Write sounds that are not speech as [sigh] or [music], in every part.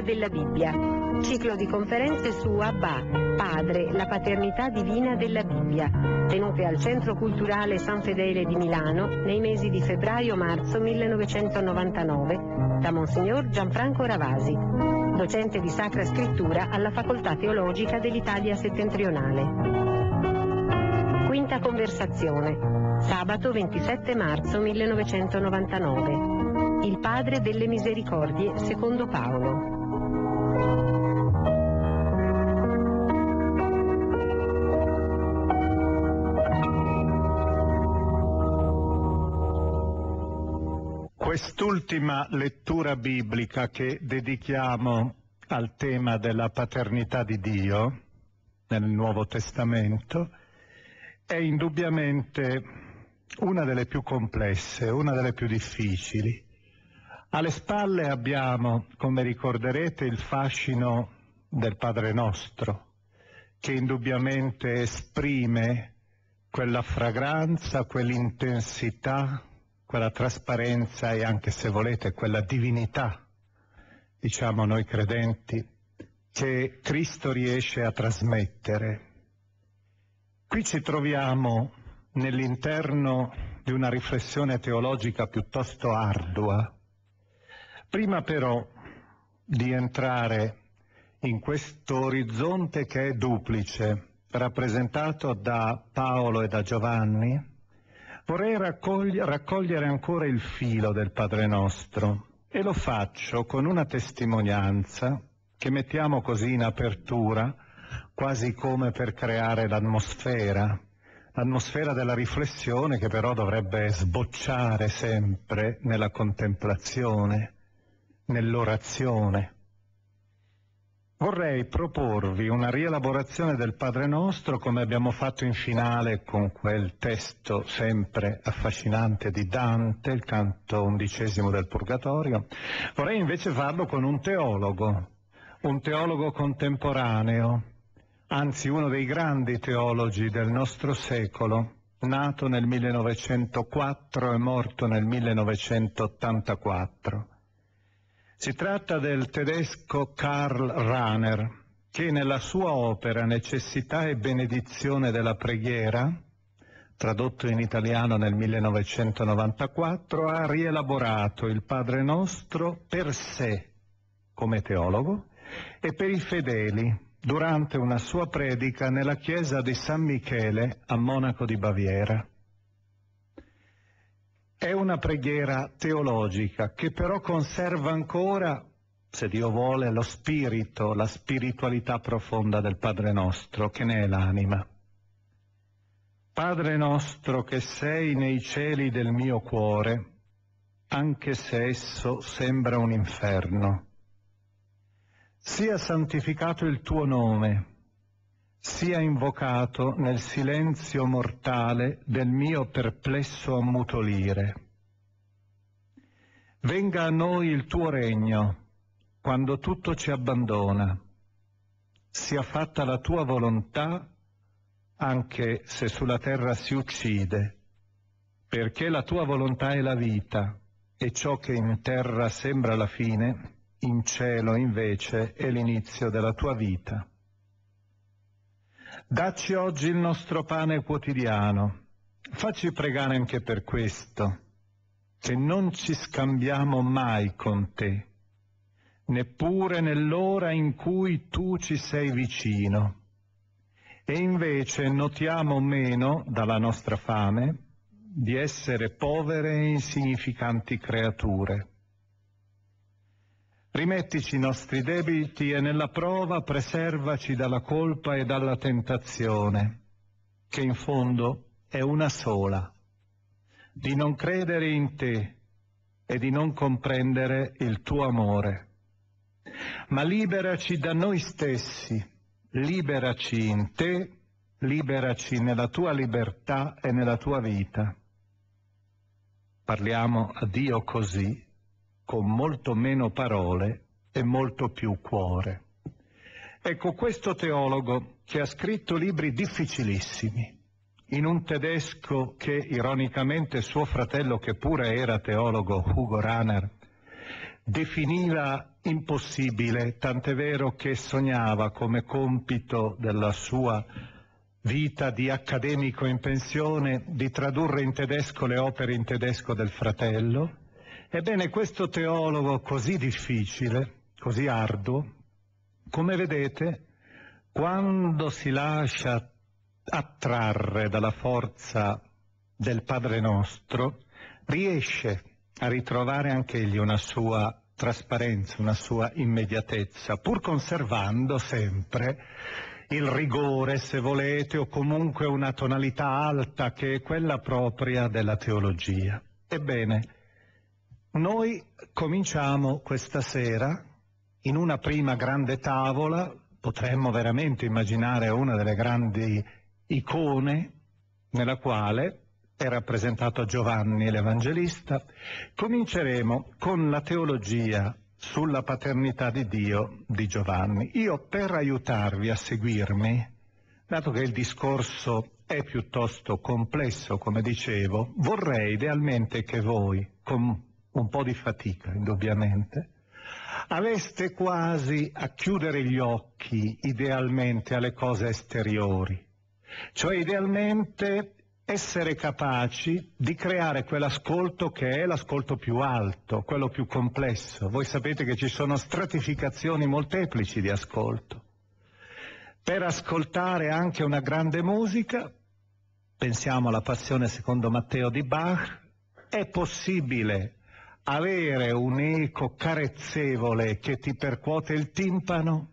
lettura della Bibbia. Ciclo di conferenze su Abba, Padre, la paternità divina della Bibbia, tenute al Centro Culturale San Fedele di Milano nei mesi di febbraio-marzo 1999 da Monsignor Gianfranco Ravasi, docente di Sacra Scrittura alla Facoltà Teologica dell'Italia settentrionale. Quinta conversazione, sabato 27 marzo 1999. Il Padre delle Misericordie, secondo Paolo. quest'ultima lettura biblica che dedichiamo al tema della paternità di Dio nel Nuovo Testamento è indubbiamente una delle più complesse, una delle più difficili. Alle spalle abbiamo, come ricorderete, il fascino del Padre nostro, che indubbiamente esprime quella fragranza, quell'intensità, quella trasparenza e anche se volete quella divinità, diciamo noi credenti, che Cristo riesce a trasmettere. Qui ci troviamo nell'interno di una riflessione teologica piuttosto ardua. Prima però di entrare in questo orizzonte che è duplice, rappresentato da Paolo e da Giovanni, Vorrei raccogliere ancora il filo del Padre nostro e lo faccio con una testimonianza che mettiamo così in apertura, quasi come per creare l'atmosfera, l'atmosfera della riflessione che però dovrebbe sbocciare sempre nella contemplazione, nell'orazione. Vorrei proporvi una rielaborazione del Padre Nostro come abbiamo fatto in finale con quel testo sempre affascinante di Dante, il canto undicesimo del Purgatorio. Vorrei invece farlo con un teologo, un teologo contemporaneo, anzi uno dei grandi teologi del nostro secolo, nato nel 1904 e morto nel 1984. Si tratta del tedesco Karl Rahner, che nella sua opera Necessità e benedizione della preghiera, tradotto in italiano nel 1994, ha rielaborato il Padre Nostro per sé come teologo e per i fedeli durante una sua predica nella chiesa di San Michele a Monaco di Baviera. È una preghiera teologica che però conserva ancora, se Dio vuole, lo spirito, la spiritualità profonda del Padre nostro, che ne è l'anima. Padre nostro che sei nei cieli del mio cuore, anche se esso sembra un inferno. Sia santificato il tuo nome, sia invocato nel silenzio mortale del mio perplesso ammutolire. Venga a noi il tuo regno, quando tutto ci abbandona. Sia fatta la tua volontà, anche se sulla terra si uccide, perché la tua volontà è la vita, e ciò che in terra sembra la fine, in cielo invece è l'inizio della tua vita. Dacci oggi il nostro pane quotidiano. Facci pregare anche per questo, che non ci scambiamo mai con te, neppure nell'ora in cui tu ci sei vicino. E invece notiamo meno dalla nostra fame di essere povere e insignificanti creature. Rimettici i nostri debiti e nella prova preservaci dalla colpa e dalla tentazione, che in fondo è una sola, di non credere in te e di non comprendere il tuo amore. Ma liberaci da noi stessi, liberaci in te, liberaci nella tua libertà e nella tua vita. Parliamo a Dio così con molto meno parole e molto più cuore. Ecco, questo teologo che ha scritto libri difficilissimi, in un tedesco che ironicamente suo fratello, che pure era teologo, Hugo Rahner, definiva impossibile, tant'è vero che sognava come compito della sua vita di accademico in pensione di tradurre in tedesco le opere in tedesco del fratello, Ebbene, questo teologo così difficile, così arduo, come vedete, quando si lascia attrarre dalla forza del Padre nostro, riesce a ritrovare anche egli una sua trasparenza, una sua immediatezza, pur conservando sempre il rigore, se volete, o comunque una tonalità alta che è quella propria della teologia. Ebbene, noi cominciamo questa sera in una prima grande tavola, potremmo veramente immaginare una delle grandi icone nella quale è rappresentato Giovanni l'Evangelista, cominceremo con la teologia sulla paternità di Dio di Giovanni. Io per aiutarvi a seguirmi, dato che il discorso è piuttosto complesso, come dicevo, vorrei idealmente che voi, con un po' di fatica indubbiamente, aveste quasi a chiudere gli occhi idealmente alle cose esteriori, cioè idealmente essere capaci di creare quell'ascolto che è l'ascolto più alto, quello più complesso. Voi sapete che ci sono stratificazioni molteplici di ascolto. Per ascoltare anche una grande musica, pensiamo alla passione secondo Matteo di Bach, è possibile avere un eco carezzevole che ti percuote il timpano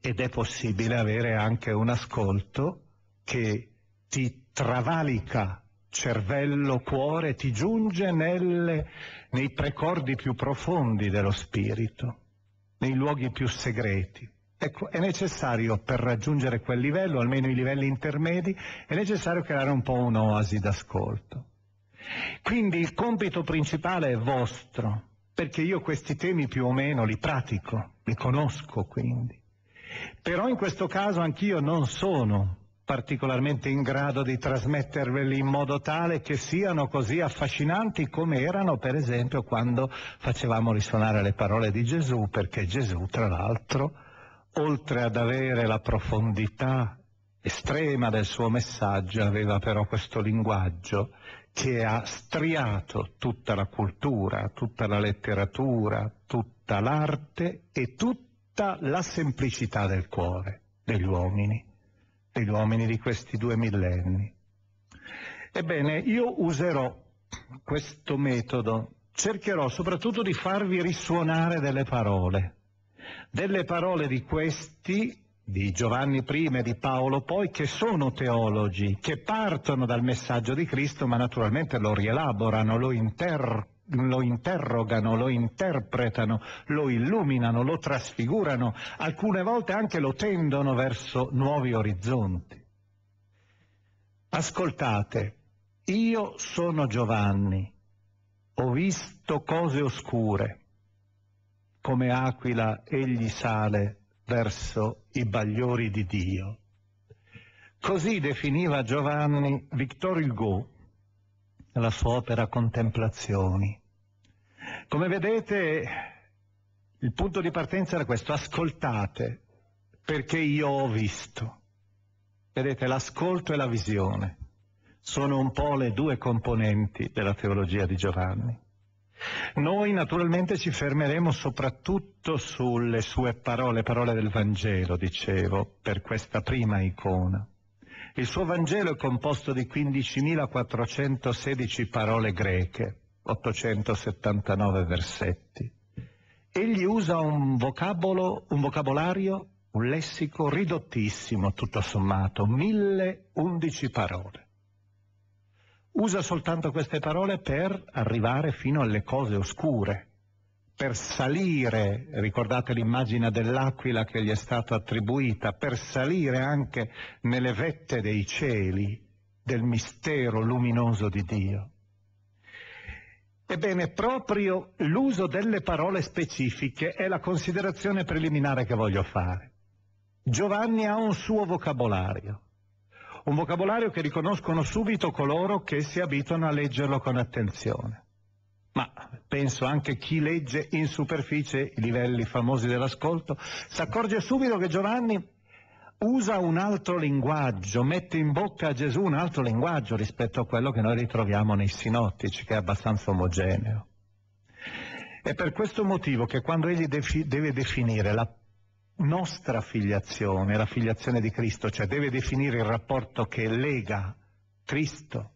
ed è possibile avere anche un ascolto che ti travalica cervello, cuore, ti giunge nelle, nei precordi più profondi dello spirito, nei luoghi più segreti. Ecco, è necessario per raggiungere quel livello, almeno i livelli intermedi, è necessario creare un po' un'oasi d'ascolto. Quindi il compito principale è vostro, perché io questi temi più o meno li pratico, li conosco quindi. Però in questo caso anch'io non sono particolarmente in grado di trasmetterveli in modo tale che siano così affascinanti come erano per esempio quando facevamo risuonare le parole di Gesù, perché Gesù tra l'altro, oltre ad avere la profondità estrema del suo messaggio, aveva però questo linguaggio che ha striato tutta la cultura, tutta la letteratura, tutta l'arte e tutta la semplicità del cuore degli uomini, degli uomini di questi due millenni. Ebbene, io userò questo metodo, cercherò soprattutto di farvi risuonare delle parole, delle parole di questi di Giovanni I e di Paolo poi, che sono teologi, che partono dal messaggio di Cristo, ma naturalmente lo rielaborano, lo, inter- lo interrogano, lo interpretano, lo illuminano, lo trasfigurano, alcune volte anche lo tendono verso nuovi orizzonti. Ascoltate, io sono Giovanni, ho visto cose oscure, come aquila egli sale verso i bagliori di Dio. Così definiva Giovanni Victor Hugo nella sua opera Contemplazioni. Come vedete, il punto di partenza era questo, ascoltate, perché io ho visto. Vedete, l'ascolto e la visione sono un po' le due componenti della teologia di Giovanni. Noi naturalmente ci fermeremo soprattutto sulle sue parole, parole del Vangelo, dicevo, per questa prima icona. Il suo Vangelo è composto di 15.416 parole greche, 879 versetti. Egli usa un vocabolo, un vocabolario, un lessico ridottissimo, tutto sommato, 1011 parole usa soltanto queste parole per arrivare fino alle cose oscure, per salire, ricordate l'immagine dell'aquila che gli è stata attribuita, per salire anche nelle vette dei cieli del mistero luminoso di Dio. Ebbene, proprio l'uso delle parole specifiche è la considerazione preliminare che voglio fare. Giovanni ha un suo vocabolario, un vocabolario che riconoscono subito coloro che si abituano a leggerlo con attenzione. Ma penso anche chi legge in superficie i livelli famosi dell'ascolto, si accorge subito che Giovanni usa un altro linguaggio, mette in bocca a Gesù un altro linguaggio rispetto a quello che noi ritroviamo nei sinottici, che è abbastanza omogeneo. È per questo motivo che quando egli defi- deve definire la nostra filiazione, la filiazione di Cristo, cioè deve definire il rapporto che lega Cristo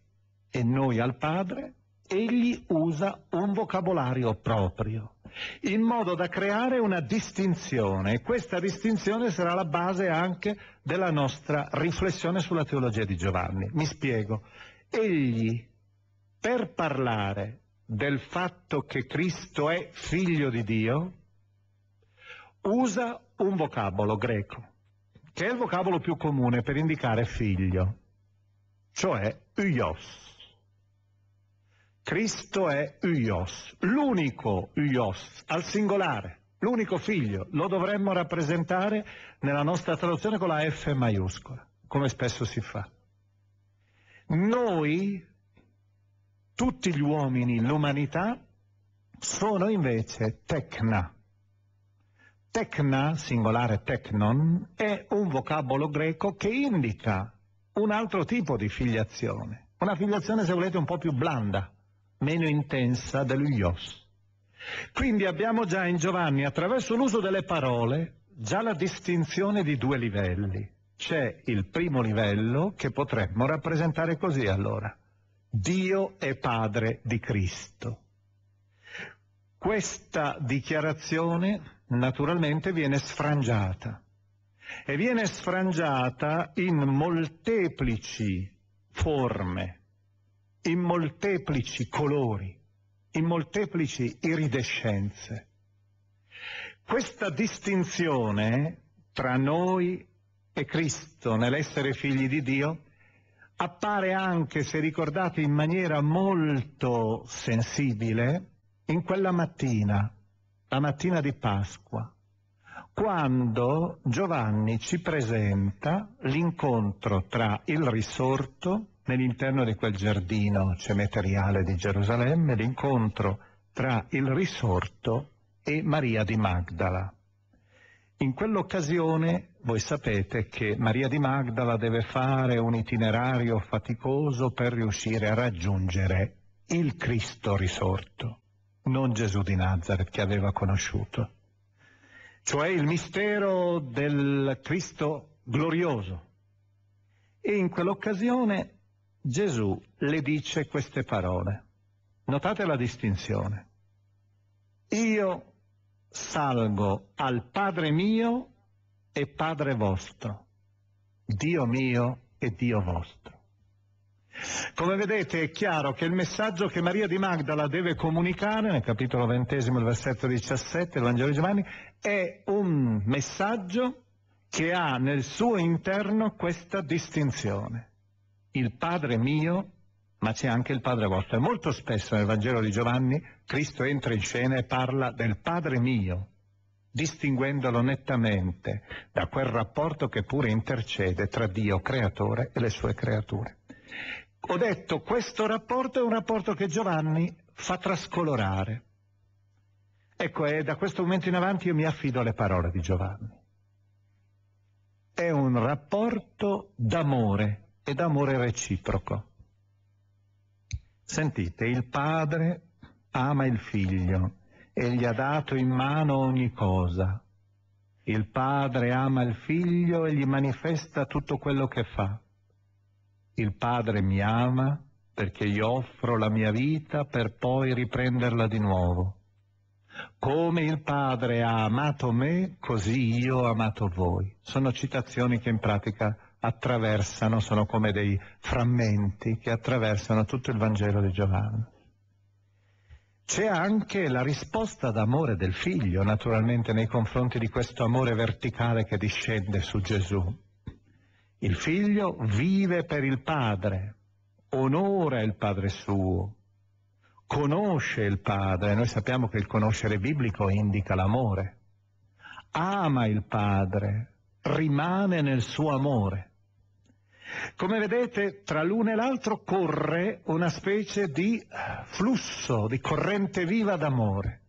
e noi al Padre, egli usa un vocabolario proprio, in modo da creare una distinzione e questa distinzione sarà la base anche della nostra riflessione sulla teologia di Giovanni. Mi spiego. Egli, per parlare del fatto che Cristo è figlio di Dio, usa un vocabolo greco, che è il vocabolo più comune per indicare figlio, cioè Uios. Cristo è Uios, l'unico Uios, al singolare, l'unico figlio. Lo dovremmo rappresentare nella nostra traduzione con la F maiuscola, come spesso si fa. Noi, tutti gli uomini, l'umanità, sono invece tecna, Tecna, singolare technon, è un vocabolo greco che indica un altro tipo di filiazione, una filiazione se volete un po' più blanda, meno intensa dell'uglios. Quindi abbiamo già in Giovanni, attraverso l'uso delle parole, già la distinzione di due livelli. C'è il primo livello che potremmo rappresentare così allora. Dio è padre di Cristo. Questa dichiarazione naturalmente viene sfrangiata e viene sfrangiata in molteplici forme, in molteplici colori, in molteplici iridescenze. Questa distinzione tra noi e Cristo nell'essere figli di Dio appare anche, se ricordate in maniera molto sensibile, in quella mattina la mattina di Pasqua, quando Giovanni ci presenta l'incontro tra il risorto nell'interno di quel giardino cemeteriale di Gerusalemme, l'incontro tra il risorto e Maria di Magdala. In quell'occasione voi sapete che Maria di Magdala deve fare un itinerario faticoso per riuscire a raggiungere il Cristo risorto non Gesù di Nazareth che aveva conosciuto, cioè il mistero del Cristo glorioso. E in quell'occasione Gesù le dice queste parole. Notate la distinzione. Io salgo al Padre mio e Padre vostro, Dio mio e Dio vostro. Come vedete è chiaro che il messaggio che Maria di Magdala deve comunicare, nel capitolo ventesimo, il versetto 17 del Vangelo di Giovanni, è un messaggio che ha nel suo interno questa distinzione. Il Padre mio, ma c'è anche il Padre vostro. E molto spesso nel Vangelo di Giovanni Cristo entra in scena e parla del Padre mio, distinguendolo nettamente da quel rapporto che pure intercede tra Dio creatore e le sue creature ho detto questo rapporto è un rapporto che Giovanni fa trascolorare. Ecco, è da questo momento in avanti io mi affido alle parole di Giovanni. È un rapporto d'amore e d'amore reciproco. Sentite, il padre ama il figlio e gli ha dato in mano ogni cosa. Il padre ama il figlio e gli manifesta tutto quello che fa. Il Padre mi ama perché io offro la mia vita per poi riprenderla di nuovo. Come il Padre ha amato me, così io ho amato voi. Sono citazioni che in pratica attraversano, sono come dei frammenti che attraversano tutto il Vangelo di Giovanni. C'è anche la risposta d'amore del figlio, naturalmente, nei confronti di questo amore verticale che discende su Gesù. Il figlio vive per il padre, onora il padre suo, conosce il padre, noi sappiamo che il conoscere biblico indica l'amore, ama il padre, rimane nel suo amore. Come vedete, tra l'uno e l'altro corre una specie di flusso, di corrente viva d'amore.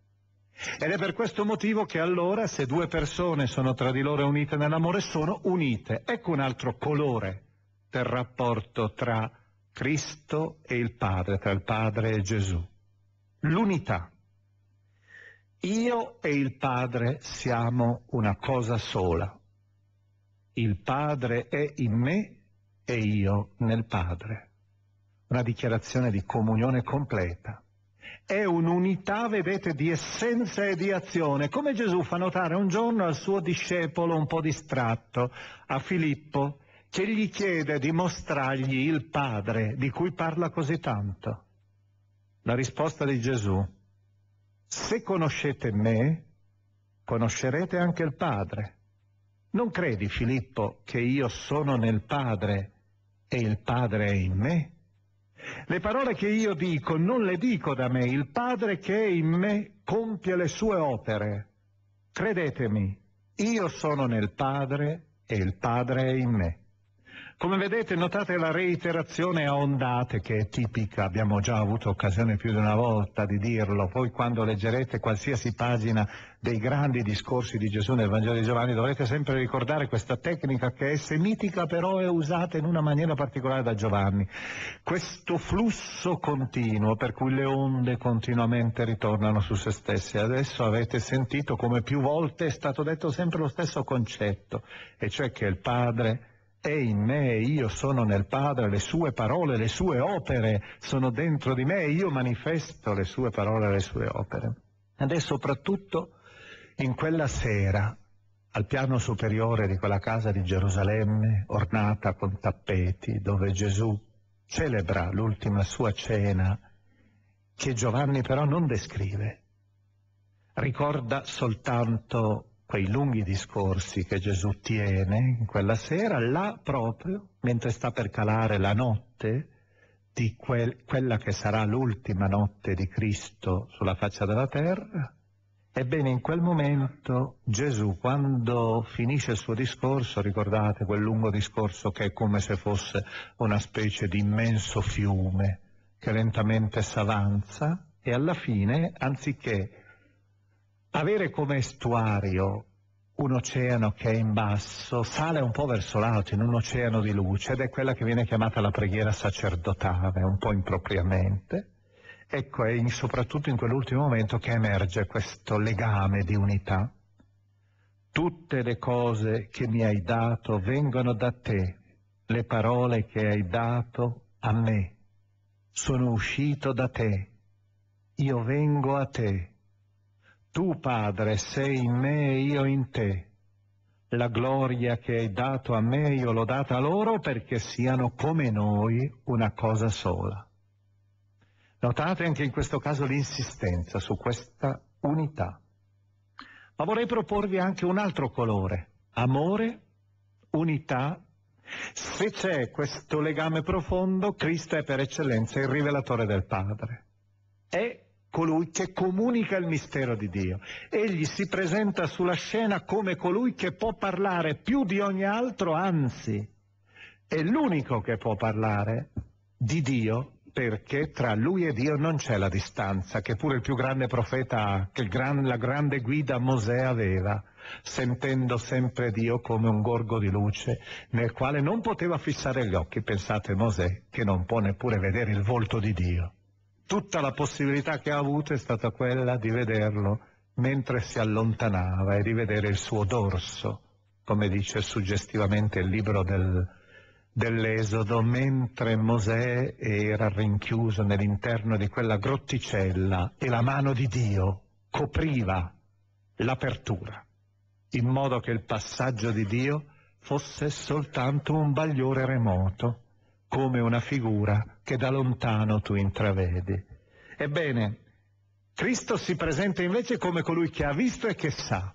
Ed è per questo motivo che allora, se due persone sono tra di loro unite nell'amore, sono unite. Ecco un altro colore del rapporto tra Cristo e il Padre, tra il Padre e Gesù. L'unità. Io e il Padre siamo una cosa sola. Il Padre è in me e io nel Padre. Una dichiarazione di comunione completa è un'unità, vedete, di essenza e di azione, come Gesù fa notare un giorno al suo discepolo un po' distratto, a Filippo, che gli chiede di mostrargli il Padre di cui parla così tanto. La risposta di Gesù, se conoscete me, conoscerete anche il Padre. Non credi, Filippo, che io sono nel Padre e il Padre è in me? Le parole che io dico non le dico da me, il Padre che è in me compie le sue opere. Credetemi, io sono nel Padre e il Padre è in me. Come vedete notate la reiterazione a ondate che è tipica, abbiamo già avuto occasione più di una volta di dirlo, poi quando leggerete qualsiasi pagina dei grandi discorsi di Gesù nel Vangelo di Giovanni dovrete sempre ricordare questa tecnica che è semitica però è usata in una maniera particolare da Giovanni. Questo flusso continuo per cui le onde continuamente ritornano su se stesse. Adesso avete sentito come più volte è stato detto sempre lo stesso concetto, e cioè che il Padre è in me, io sono nel Padre, le sue parole, le sue opere sono dentro di me, io manifesto le sue parole, le sue opere. Ed è soprattutto in quella sera, al piano superiore di quella casa di Gerusalemme, ornata con tappeti, dove Gesù celebra l'ultima sua cena, che Giovanni però non descrive, ricorda soltanto quei lunghi discorsi che Gesù tiene in quella sera, là proprio, mentre sta per calare la notte di quel, quella che sarà l'ultima notte di Cristo sulla faccia della terra, ebbene in quel momento Gesù, quando finisce il suo discorso, ricordate quel lungo discorso che è come se fosse una specie di immenso fiume che lentamente s'avanza e alla fine, anziché avere come estuario un oceano che è in basso sale un po' verso l'alto in un oceano di luce ed è quella che viene chiamata la preghiera sacerdotale, un po' impropriamente. Ecco, è in, soprattutto in quell'ultimo momento che emerge questo legame di unità. Tutte le cose che mi hai dato vengono da te, le parole che hai dato a me. Sono uscito da te, io vengo a te tu, Padre, sei in me e io in te. La gloria che hai dato a me io l'ho data a loro perché siano come noi una cosa sola. Notate anche in questo caso l'insistenza su questa unità. Ma vorrei proporvi anche un altro colore, amore, unità. Se c'è questo legame profondo, Cristo è per eccellenza il rivelatore del Padre. È colui che comunica il mistero di Dio. Egli si presenta sulla scena come colui che può parlare più di ogni altro, anzi, è l'unico che può parlare di Dio perché tra lui e Dio non c'è la distanza che pure il più grande profeta, che gran, la grande guida Mosè aveva, sentendo sempre Dio come un gorgo di luce nel quale non poteva fissare gli occhi, pensate Mosè, che non può neppure vedere il volto di Dio tutta la possibilità che ha avuto è stata quella di vederlo mentre si allontanava e di vedere il suo dorso, come dice suggestivamente il libro del, dell'Esodo, mentre Mosè era rinchiuso nell'interno di quella grotticella e la mano di Dio copriva l'apertura, in modo che il passaggio di Dio fosse soltanto un bagliore remoto, come una figura che da lontano tu intravedi. Ebbene, Cristo si presenta invece come colui che ha visto e che sa.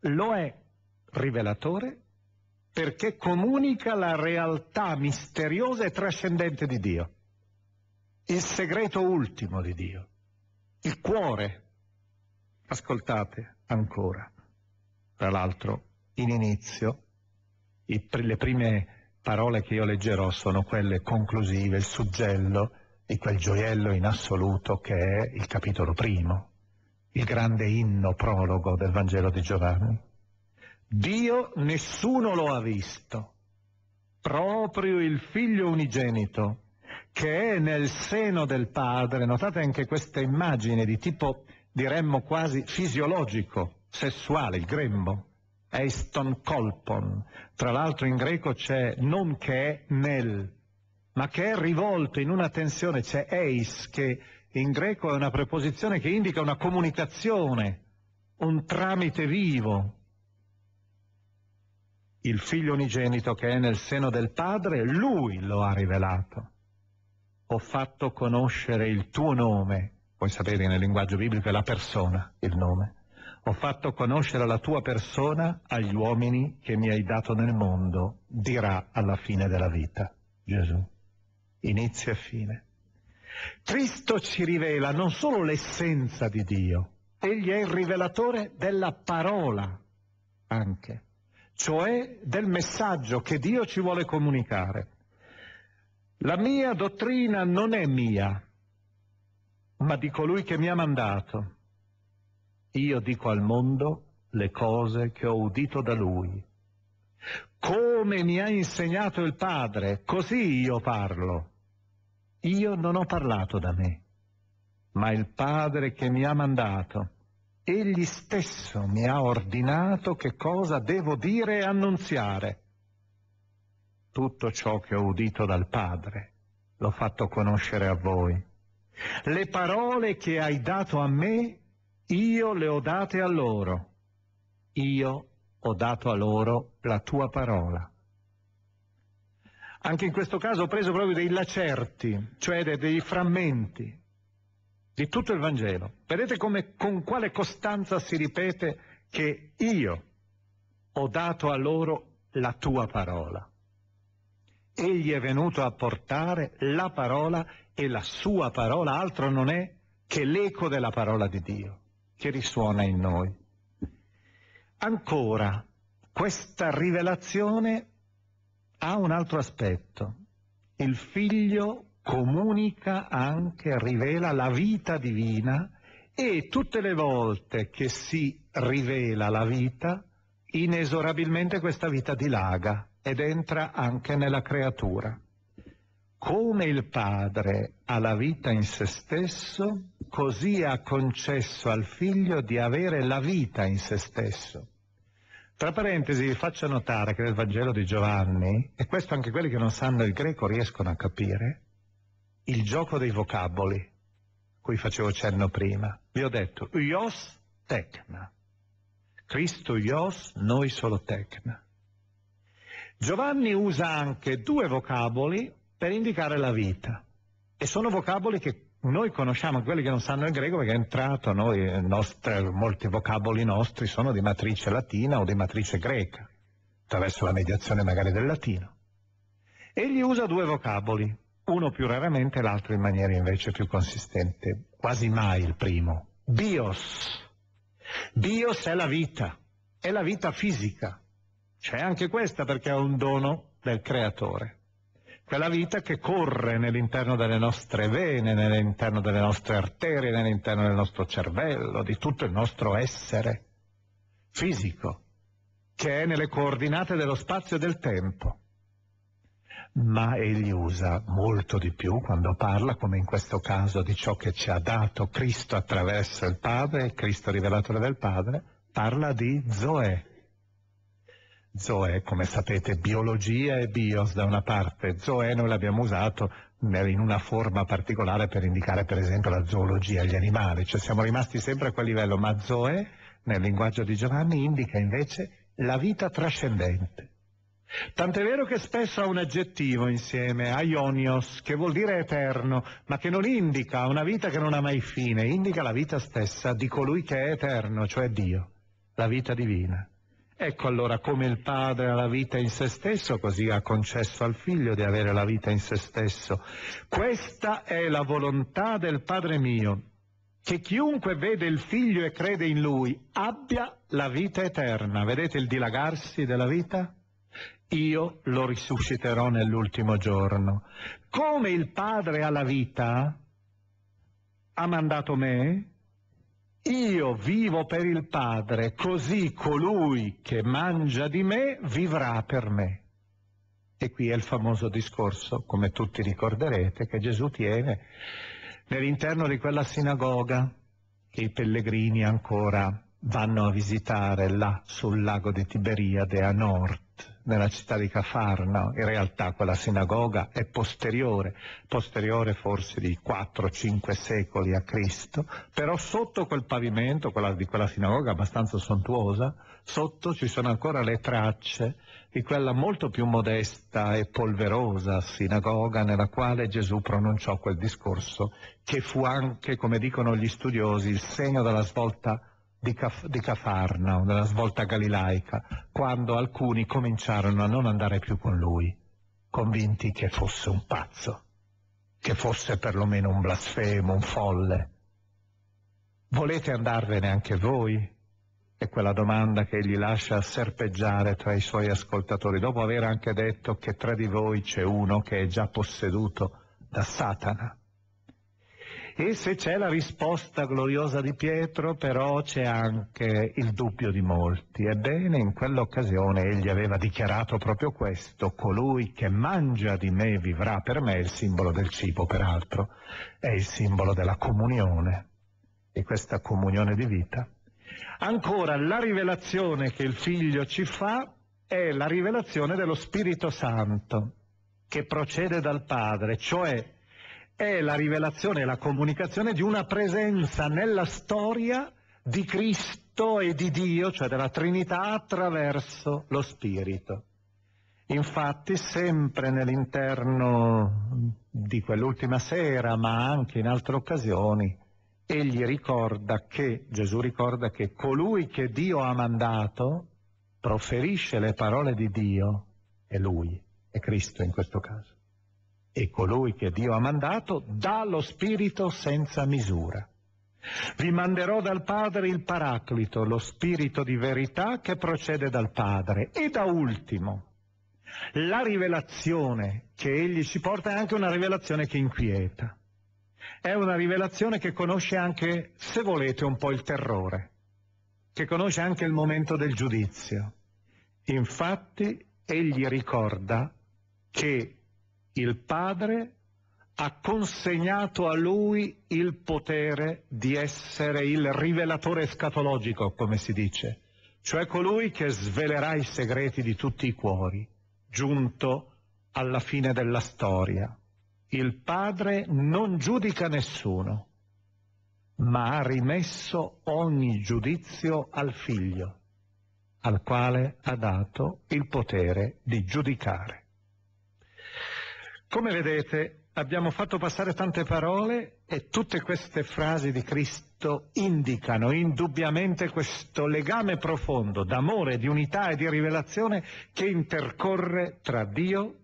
Lo è rivelatore perché comunica la realtà misteriosa e trascendente di Dio, il segreto ultimo di Dio, il cuore. Ascoltate ancora, tra l'altro, in inizio, i, le prime parole che io leggerò sono quelle conclusive, il suggello di quel gioiello in assoluto che è il capitolo primo, il grande inno prologo del Vangelo di Giovanni. Dio nessuno lo ha visto, proprio il figlio unigenito che è nel seno del padre, notate anche questa immagine di tipo diremmo quasi fisiologico, sessuale, il grembo, Eiston Kolpon. Tra l'altro in greco c'è non che è nel, ma che è rivolto in una tensione, c'è eis che in greco è una preposizione che indica una comunicazione, un tramite vivo. Il figlio unigenito che è nel seno del padre, lui lo ha rivelato. Ho fatto conoscere il tuo nome. Voi sapete nel linguaggio biblico è la persona, il nome ho fatto conoscere la tua persona agli uomini che mi hai dato nel mondo, dirà alla fine della vita Gesù. Inizio e fine. Cristo ci rivela non solo l'essenza di Dio, egli è il rivelatore della parola anche, cioè del messaggio che Dio ci vuole comunicare. La mia dottrina non è mia, ma di colui che mi ha mandato io dico al mondo le cose che ho udito da lui. Come mi ha insegnato il Padre, così io parlo. Io non ho parlato da me, ma il Padre che mi ha mandato, egli stesso mi ha ordinato che cosa devo dire e annunziare. Tutto ciò che ho udito dal Padre l'ho fatto conoscere a voi. Le parole che hai dato a me io le ho date a loro, io ho dato a loro la tua parola. Anche in questo caso ho preso proprio dei lacerti, cioè dei frammenti di tutto il Vangelo. Vedete come, con quale costanza si ripete che io ho dato a loro la tua parola. Egli è venuto a portare la parola e la sua parola altro non è che l'eco della parola di Dio che risuona in noi. Ancora, questa rivelazione ha un altro aspetto. Il figlio comunica anche, rivela la vita divina e tutte le volte che si rivela la vita, inesorabilmente questa vita dilaga ed entra anche nella creatura. Come il Padre ha la vita in se stesso, così ha concesso al Figlio di avere la vita in se stesso. Tra parentesi vi faccio notare che nel Vangelo di Giovanni, e questo anche quelli che non sanno il greco riescono a capire, il gioco dei vocaboli, cui facevo cenno prima. Vi ho detto, ios tecna. Cristo ios, noi solo tecna. Giovanni usa anche due vocaboli, per indicare la vita. E sono vocaboli che noi conosciamo, quelli che non sanno il greco perché è entrato, noi, eh, nostre, molti vocaboli nostri sono di matrice latina o di matrice greca, attraverso la mediazione magari del latino. Egli usa due vocaboli, uno più raramente, l'altro in maniera invece più consistente, quasi mai il primo. Bios. Bios è la vita, è la vita fisica. C'è anche questa perché è un dono del creatore quella vita che corre nell'interno delle nostre vene, nell'interno delle nostre arterie, nell'interno del nostro cervello, di tutto il nostro essere fisico, che è nelle coordinate dello spazio e del tempo. Ma egli usa molto di più quando parla, come in questo caso, di ciò che ci ha dato Cristo attraverso il Padre, Cristo rivelatore del Padre, parla di Zoe, Zoe, come sapete, biologia e bios da una parte. Zoe noi l'abbiamo usato in una forma particolare per indicare per esempio la zoologia agli animali, cioè siamo rimasti sempre a quel livello, ma Zoe nel linguaggio di Giovanni indica invece la vita trascendente. Tant'è vero che spesso ha un aggettivo insieme, aionios, che vuol dire eterno, ma che non indica una vita che non ha mai fine, indica la vita stessa di colui che è eterno, cioè Dio, la vita divina. Ecco allora come il padre ha la vita in se stesso, così ha concesso al figlio di avere la vita in se stesso. Questa è la volontà del Padre mio, che chiunque vede il figlio e crede in lui abbia la vita eterna. Vedete il dilagarsi della vita? Io lo risusciterò nell'ultimo giorno. Come il Padre ha la vita, ha mandato me, io vivo per il Padre, così colui che mangia di me vivrà per me. E qui è il famoso discorso, come tutti ricorderete, che Gesù tiene nell'interno di quella sinagoga che i pellegrini ancora vanno a visitare là sul lago di Tiberiade a nord nella città di Cafarno, in realtà quella sinagoga è posteriore, posteriore forse di 4-5 secoli a Cristo, però sotto quel pavimento quella, di quella sinagoga abbastanza sontuosa, sotto ci sono ancora le tracce di quella molto più modesta e polverosa sinagoga nella quale Gesù pronunciò quel discorso che fu anche, come dicono gli studiosi, il segno della svolta di, Caf- di Cafarnao, della svolta galilaica, quando alcuni cominciarono a non andare più con lui, convinti che fosse un pazzo, che fosse perlomeno un blasfemo, un folle. Volete andarvene anche voi? È quella domanda che egli lascia serpeggiare tra i suoi ascoltatori, dopo aver anche detto che tra di voi c'è uno che è già posseduto da Satana. E se c'è la risposta gloriosa di Pietro, però c'è anche il dubbio di molti. Ebbene, in quell'occasione egli aveva dichiarato proprio questo, colui che mangia di me vivrà per me, il simbolo del cibo peraltro, è il simbolo della comunione, di questa comunione di vita. Ancora, la rivelazione che il Figlio ci fa è la rivelazione dello Spirito Santo, che procede dal Padre, cioè è la rivelazione e la comunicazione di una presenza nella storia di Cristo e di Dio, cioè della Trinità, attraverso lo Spirito. Infatti, sempre nell'interno di quell'ultima sera, ma anche in altre occasioni, egli ricorda che, Gesù ricorda che colui che Dio ha mandato proferisce le parole di Dio, è lui, è Cristo in questo caso e colui che Dio ha mandato dà lo Spirito senza misura. Vi manderò dal Padre il Paraclito, lo Spirito di verità che procede dal Padre. E da ultimo, la rivelazione che Egli ci porta è anche una rivelazione che inquieta. È una rivelazione che conosce anche, se volete, un po' il terrore, che conosce anche il momento del giudizio. Infatti, Egli ricorda che il Padre ha consegnato a lui il potere di essere il rivelatore escatologico, come si dice, cioè colui che svelerà i segreti di tutti i cuori, giunto alla fine della storia. Il Padre non giudica nessuno, ma ha rimesso ogni giudizio al Figlio, al quale ha dato il potere di giudicare. Come vedete, abbiamo fatto passare tante parole e tutte queste frasi di Cristo indicano indubbiamente questo legame profondo d'amore, di unità e di rivelazione che intercorre tra Dio,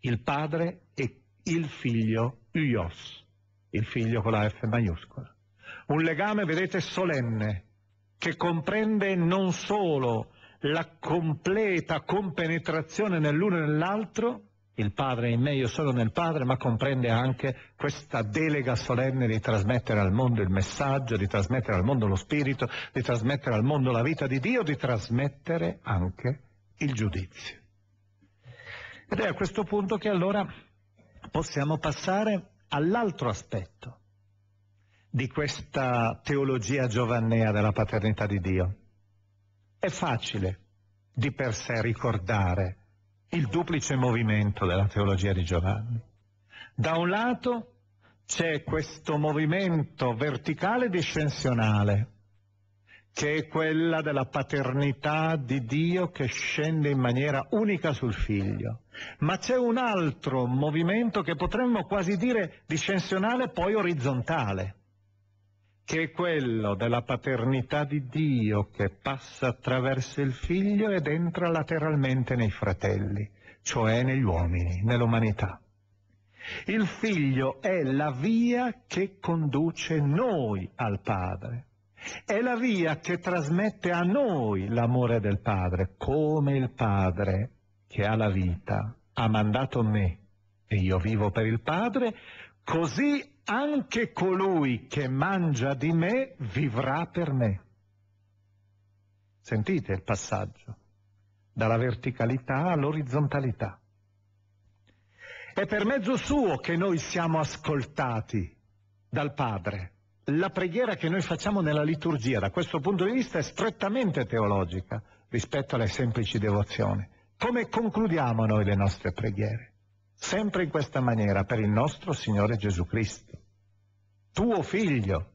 il Padre e il Figlio Ios, il Figlio con la F maiuscola. Un legame, vedete, solenne, che comprende non solo la completa compenetrazione nell'uno e nell'altro, il Padre in me, io sono nel Padre, ma comprende anche questa delega solenne di trasmettere al mondo il messaggio, di trasmettere al mondo lo spirito, di trasmettere al mondo la vita di Dio, di trasmettere anche il giudizio. Ed è a questo punto che allora possiamo passare all'altro aspetto di questa teologia giovannea della paternità di Dio. È facile di per sé ricordare il duplice movimento della teologia di Giovanni. Da un lato c'è questo movimento verticale discensionale, che è quella della paternità di Dio che scende in maniera unica sul figlio. Ma c'è un altro movimento che potremmo quasi dire discensionale poi orizzontale, che è quello della paternità di Dio che passa attraverso il figlio ed entra lateralmente nei fratelli, cioè negli uomini, nell'umanità. Il figlio è la via che conduce noi al Padre. È la via che trasmette a noi l'amore del Padre, come il Padre che ha la vita ha mandato me e io vivo per il Padre, così anche colui che mangia di me vivrà per me. Sentite il passaggio, dalla verticalità all'orizzontalità. È per mezzo suo che noi siamo ascoltati dal Padre. La preghiera che noi facciamo nella liturgia da questo punto di vista è strettamente teologica rispetto alle semplici devozioni. Come concludiamo noi le nostre preghiere? sempre in questa maniera, per il nostro Signore Gesù Cristo, tuo figlio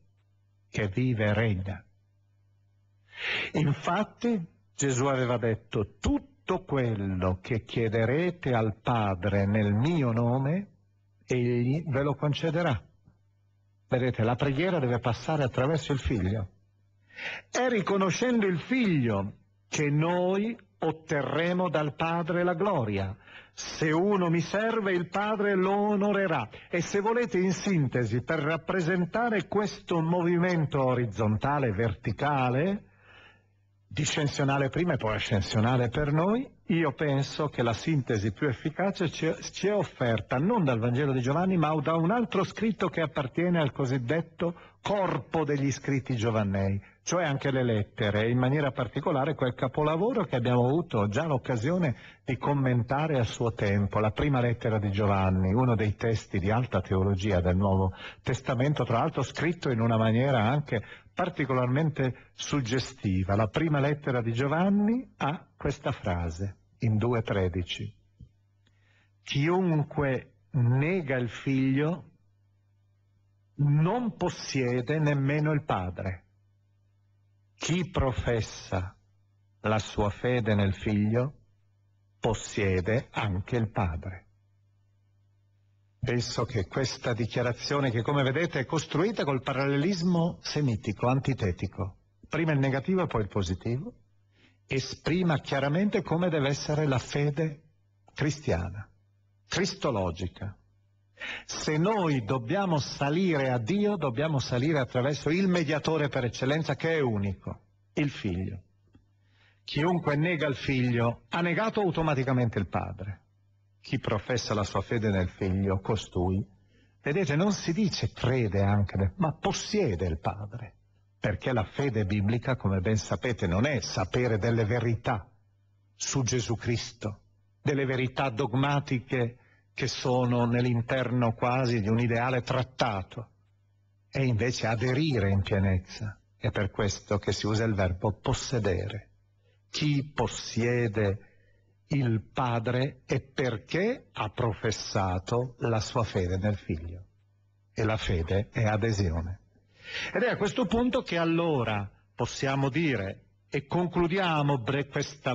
che vive e regna. Infatti Gesù aveva detto, tutto quello che chiederete al Padre nel mio nome, egli ve lo concederà. Vedete, la preghiera deve passare attraverso il figlio. È riconoscendo il figlio che noi otterremo dal Padre la gloria, se uno mi serve il Padre lo onorerà. E se volete in sintesi, per rappresentare questo movimento orizzontale, verticale, discensionale prima e poi ascensionale per noi, io penso che la sintesi più efficace ci è offerta non dal Vangelo di Giovanni, ma da un altro scritto che appartiene al cosiddetto corpo degli scritti giovannei, cioè anche le lettere, in maniera particolare quel capolavoro che abbiamo avuto già l'occasione di commentare a suo tempo, la prima lettera di Giovanni, uno dei testi di alta teologia del Nuovo Testamento, tra l'altro scritto in una maniera anche particolarmente suggestiva. La prima lettera di Giovanni ha questa frase in 2.13. Chiunque nega il figlio non possiede nemmeno il padre. Chi professa la sua fede nel figlio possiede anche il padre. Penso che questa dichiarazione, che come vedete è costruita col parallelismo semitico, antitetico, prima il negativo e poi il positivo, esprima chiaramente come deve essere la fede cristiana, cristologica. Se noi dobbiamo salire a Dio, dobbiamo salire attraverso il mediatore per eccellenza che è unico, il figlio. Chiunque nega il figlio ha negato automaticamente il padre. Chi professa la sua fede nel figlio, costui, vedete, non si dice crede anche, ma possiede il padre. Perché la fede biblica, come ben sapete, non è sapere delle verità su Gesù Cristo, delle verità dogmatiche che sono nell'interno quasi di un ideale trattato e invece aderire in pienezza. È per questo che si usa il verbo possedere. Chi possiede il padre e perché ha professato la sua fede nel figlio. E la fede è adesione. Ed è a questo punto che allora possiamo dire e concludiamo bre-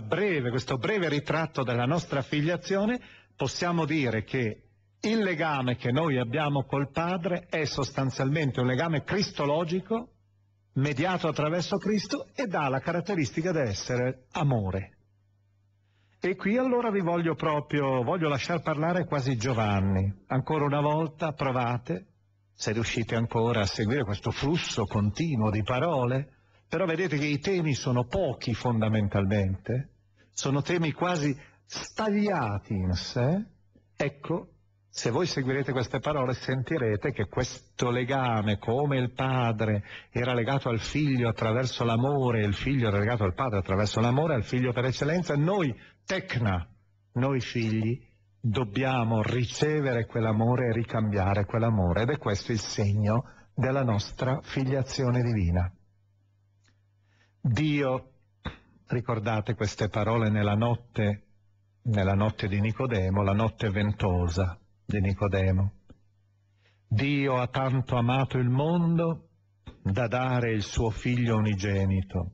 breve, questo breve ritratto della nostra filiazione possiamo dire che il legame che noi abbiamo col Padre è sostanzialmente un legame cristologico, mediato attraverso Cristo, ed ha la caratteristica di essere amore. E qui allora vi voglio proprio, voglio lasciar parlare quasi Giovanni. Ancora una volta provate, se riuscite ancora a seguire questo flusso continuo di parole, però vedete che i temi sono pochi fondamentalmente, sono temi quasi stagliati in sé, ecco, se voi seguirete queste parole sentirete che questo legame, come il padre era legato al figlio attraverso l'amore, il figlio era legato al padre attraverso l'amore, al figlio per eccellenza, noi, tecna, noi figli, dobbiamo ricevere quell'amore e ricambiare quell'amore ed è questo il segno della nostra filiazione divina. Dio, ricordate queste parole nella notte nella notte di Nicodemo, la notte ventosa di Nicodemo. Dio ha tanto amato il mondo da dare il suo figlio unigenito.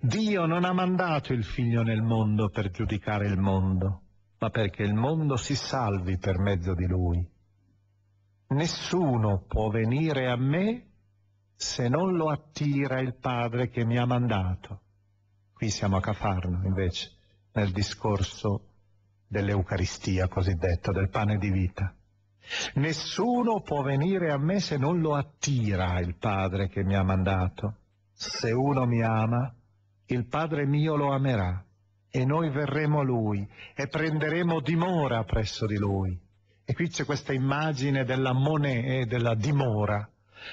Dio non ha mandato il figlio nel mondo per giudicare il mondo, ma perché il mondo si salvi per mezzo di lui. Nessuno può venire a me se non lo attira il Padre che mi ha mandato. Qui siamo a Cafarno invece, nel discorso dell'Eucaristia cosiddetta, del pane di vita. Nessuno può venire a me se non lo attira il Padre che mi ha mandato. Se uno mi ama, il Padre mio lo amerà e noi verremo a Lui e prenderemo dimora presso di Lui. E qui c'è questa immagine della monè, della dimora,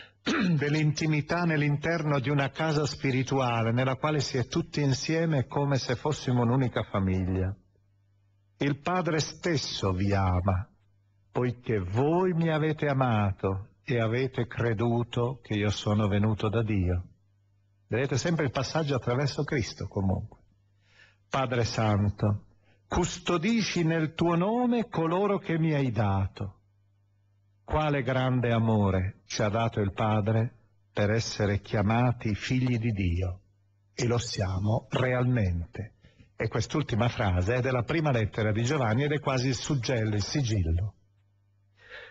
[clears throat] dell'intimità nell'interno di una casa spirituale nella quale si è tutti insieme come se fossimo un'unica famiglia. Il Padre stesso vi ama, poiché voi mi avete amato e avete creduto che io sono venuto da Dio. Vedete sempre il passaggio attraverso Cristo comunque. Padre Santo, custodisci nel tuo nome coloro che mi hai dato. Quale grande amore ci ha dato il Padre per essere chiamati figli di Dio. E lo siamo realmente. E quest'ultima frase è della prima lettera di Giovanni ed è quasi il suggello, il sigillo.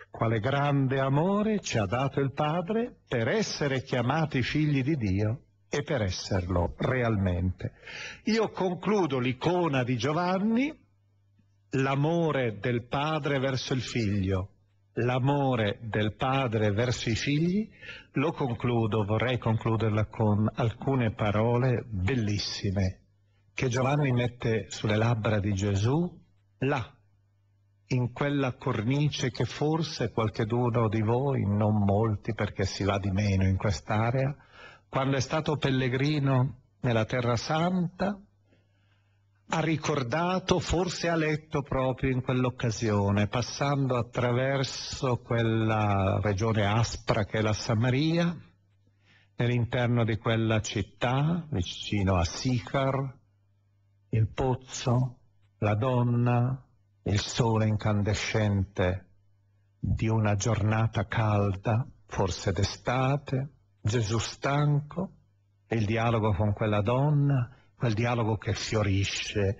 Quale grande amore ci ha dato il Padre per essere chiamati figli di Dio e per esserlo realmente. Io concludo l'icona di Giovanni, l'amore del Padre verso il Figlio, l'amore del padre verso i figli, lo concludo, vorrei concluderla con alcune parole bellissime che Giovanni mette sulle labbra di Gesù là, in quella cornice che forse qualcheduno di voi, non molti perché si va di meno in quest'area, quando è stato pellegrino nella Terra Santa, ha ricordato, forse ha letto proprio in quell'occasione, passando attraverso quella regione aspra che è la Samaria, nell'interno di quella città, vicino a Sicar, il pozzo, la donna, il sole incandescente di una giornata calda, forse d'estate, Gesù stanco, il dialogo con quella donna, quel dialogo che fiorisce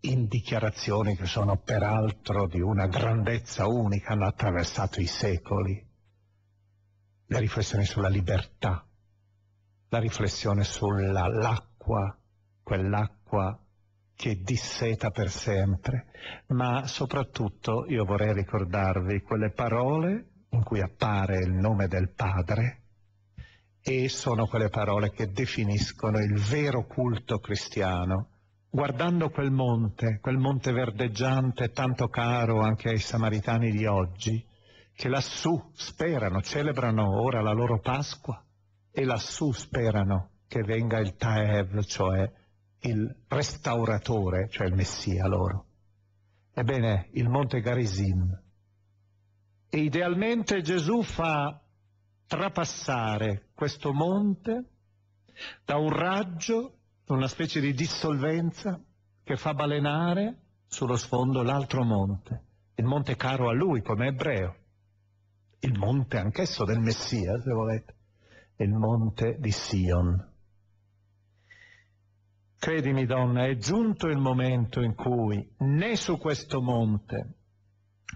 in dichiarazioni che sono peraltro di una grandezza unica, hanno attraversato i secoli. La riflessione sulla libertà, la riflessione sull'acqua, quell'acqua che disseta per sempre, ma soprattutto io vorrei ricordarvi quelle parole in cui appare il nome del Padre e sono quelle parole che definiscono il vero culto cristiano. Guardando quel monte, quel monte verdeggiante tanto caro anche ai samaritani di oggi, che lassù sperano, celebrano ora la loro Pasqua e lassù sperano che venga il Taev, cioè il restauratore, cioè il Messia loro. Ebbene, il monte Garizim. E idealmente Gesù fa trapassare questo monte da un raggio, una specie di dissolvenza che fa balenare sullo sfondo l'altro monte, il monte caro a lui come ebreo, il monte anch'esso del Messia, se volete, il monte di Sion. Credimi donna, è giunto il momento in cui né su questo monte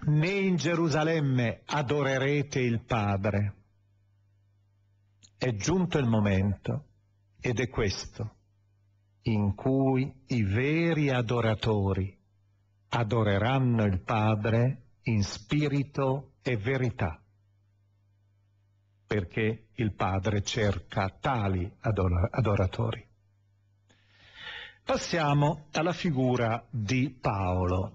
né in Gerusalemme adorerete il Padre. È giunto il momento, ed è questo, in cui i veri adoratori adoreranno il Padre in spirito e verità, perché il Padre cerca tali ador- adoratori. Passiamo alla figura di Paolo.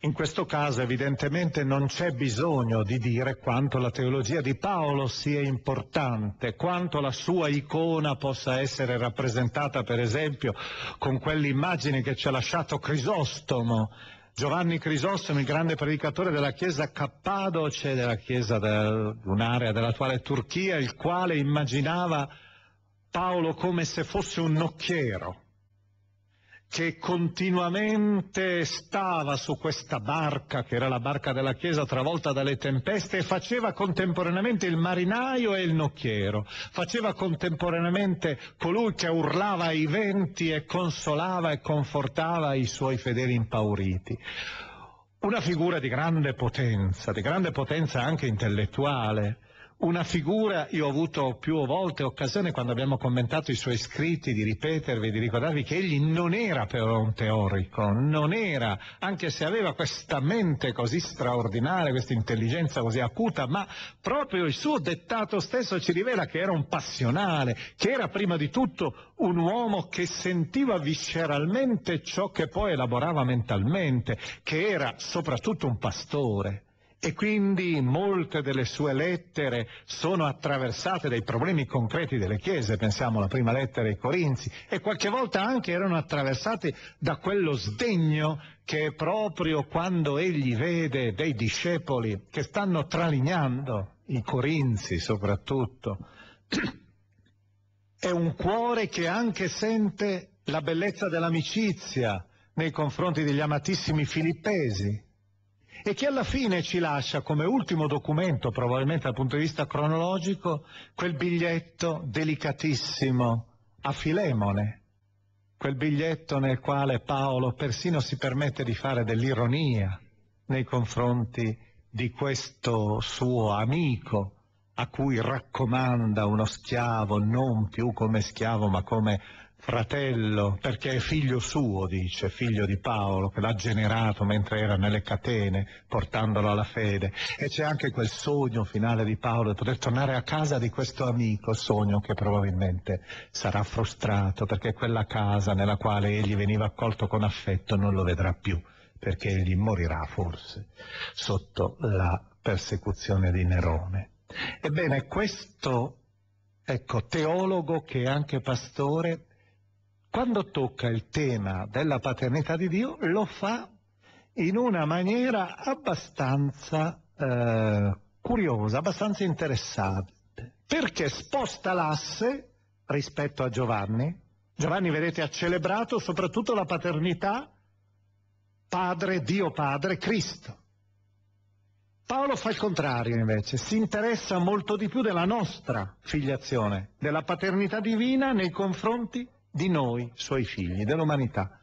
In questo caso evidentemente non c'è bisogno di dire quanto la teologia di Paolo sia importante, quanto la sua icona possa essere rappresentata per esempio con quell'immagine che ci ha lasciato Crisostomo, Giovanni Crisostomo, il grande predicatore della chiesa Cappadoce, della chiesa de, un'area dell'attuale Turchia, il quale immaginava Paolo come se fosse un nocchiero, che continuamente stava su questa barca, che era la barca della chiesa travolta dalle tempeste, e faceva contemporaneamente il marinaio e il nocchiero, faceva contemporaneamente colui che urlava ai venti e consolava e confortava i suoi fedeli impauriti. Una figura di grande potenza, di grande potenza anche intellettuale, una figura, io ho avuto più volte occasione quando abbiamo commentato i suoi scritti di ripetervi, di ricordarvi che egli non era però un teorico, non era, anche se aveva questa mente così straordinaria, questa intelligenza così acuta, ma proprio il suo dettato stesso ci rivela che era un passionale, che era prima di tutto un uomo che sentiva visceralmente ciò che poi elaborava mentalmente, che era soprattutto un pastore e quindi molte delle sue lettere sono attraversate dai problemi concreti delle chiese, pensiamo alla prima lettera ai Corinzi, e qualche volta anche erano attraversate da quello sdegno che è proprio quando egli vede dei discepoli che stanno tralignando, i Corinzi soprattutto, [clears throat] è un cuore che anche sente la bellezza dell'amicizia nei confronti degli amatissimi filippesi, e che alla fine ci lascia come ultimo documento, probabilmente dal punto di vista cronologico, quel biglietto delicatissimo a Filemone, quel biglietto nel quale Paolo persino si permette di fare dell'ironia nei confronti di questo suo amico a cui raccomanda uno schiavo non più come schiavo ma come fratello, perché è figlio suo, dice, figlio di Paolo, che l'ha generato mentre era nelle catene, portandolo alla fede. E c'è anche quel sogno finale di Paolo di poter tornare a casa di questo amico, sogno che probabilmente sarà frustrato, perché quella casa nella quale egli veniva accolto con affetto non lo vedrà più, perché egli morirà forse sotto la persecuzione di Nerone. Ebbene, questo ecco, teologo che è anche pastore quando tocca il tema della paternità di Dio lo fa in una maniera abbastanza eh, curiosa, abbastanza interessante, perché sposta l'asse rispetto a Giovanni. Giovanni, vedete, ha celebrato soprattutto la paternità Padre, Dio Padre, Cristo. Paolo fa il contrario invece, si interessa molto di più della nostra filiazione, della paternità divina nei confronti di noi, suoi figli, dell'umanità.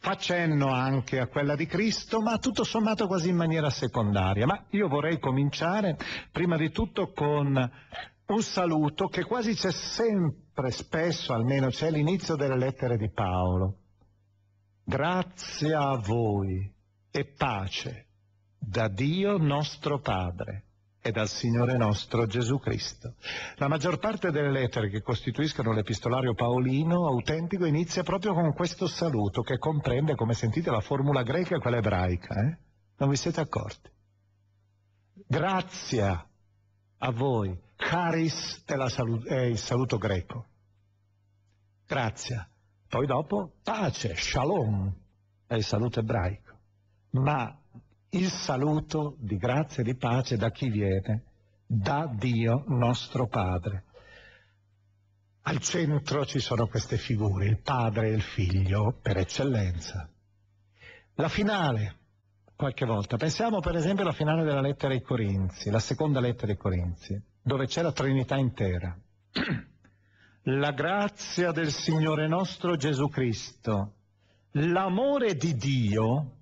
Facendo anche a quella di Cristo, ma tutto sommato quasi in maniera secondaria. Ma io vorrei cominciare prima di tutto con un saluto che quasi c'è sempre, spesso almeno c'è all'inizio delle lettere di Paolo. Grazie a voi e pace da Dio nostro Padre e dal Signore nostro Gesù Cristo. La maggior parte delle lettere che costituiscono l'epistolario paolino autentico inizia proprio con questo saluto che comprende, come sentite, la formula greca e quella ebraica. Eh? Non vi siete accorti? Grazia a voi. Charis è, salu- è il saluto greco. Grazia. Poi dopo pace, shalom, è il saluto ebraico. Ma il saluto di grazia e di pace da chi viene, da Dio nostro Padre. Al centro ci sono queste figure, il padre e il figlio per eccellenza. La finale, qualche volta, pensiamo per esempio alla finale della lettera ai Corinzi, la seconda lettera ai Corinzi, dove c'è la Trinità intera. [clears throat] la grazia del Signore nostro Gesù Cristo, l'amore di Dio,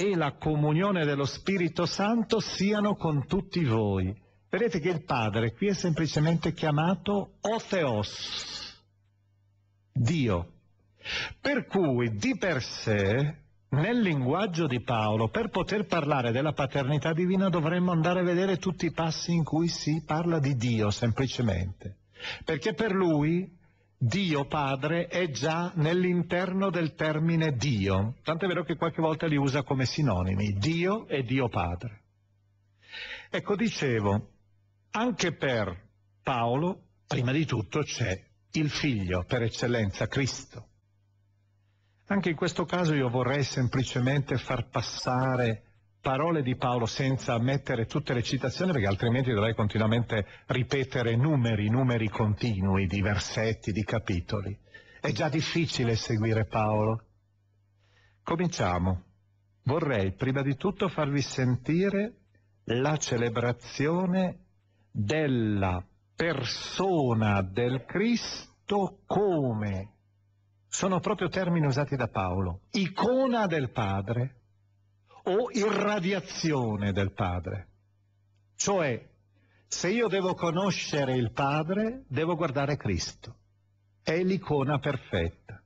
e la comunione dello Spirito Santo siano con tutti voi. Vedete che il Padre qui è semplicemente chiamato O Dio. Per cui di per sé, nel linguaggio di Paolo, per poter parlare della paternità divina dovremmo andare a vedere tutti i passi in cui si parla di Dio semplicemente. Perché per lui Dio Padre è già nell'interno del termine Dio, tant'è vero che qualche volta li usa come sinonimi, Dio e Dio Padre. Ecco, dicevo, anche per Paolo, prima di tutto, c'è il figlio per eccellenza, Cristo. Anche in questo caso io vorrei semplicemente far passare parole di Paolo senza mettere tutte le citazioni perché altrimenti dovrei continuamente ripetere numeri, numeri continui di versetti, di capitoli. È già difficile seguire Paolo. Cominciamo. Vorrei prima di tutto farvi sentire la celebrazione della persona del Cristo come, sono proprio termini usati da Paolo, icona del Padre o irradiazione del Padre. Cioè, se io devo conoscere il Padre, devo guardare Cristo. È l'icona perfetta.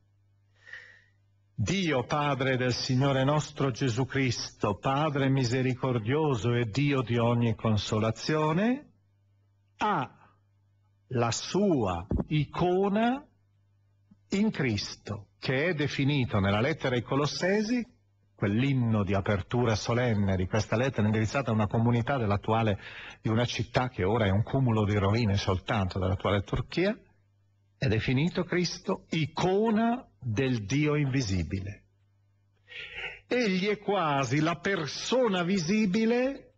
Dio Padre del Signore nostro Gesù Cristo, Padre misericordioso e Dio di ogni consolazione, ha la sua icona in Cristo, che è definito nella lettera ai Colossesi quell'inno di apertura solenne di questa lettera indirizzata a una comunità dell'attuale, di una città che ora è un cumulo di rovine soltanto dell'attuale Turchia, è definito Cristo icona del Dio invisibile. Egli è quasi la persona visibile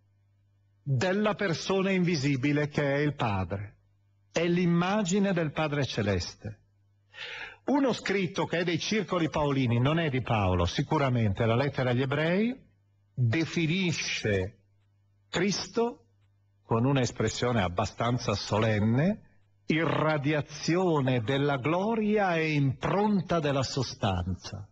della persona invisibile che è il Padre, è l'immagine del Padre Celeste uno scritto che è dei circoli paolini, non è di Paolo, sicuramente la lettera agli ebrei, definisce Cristo con un'espressione abbastanza solenne, irradiazione della gloria e impronta della sostanza.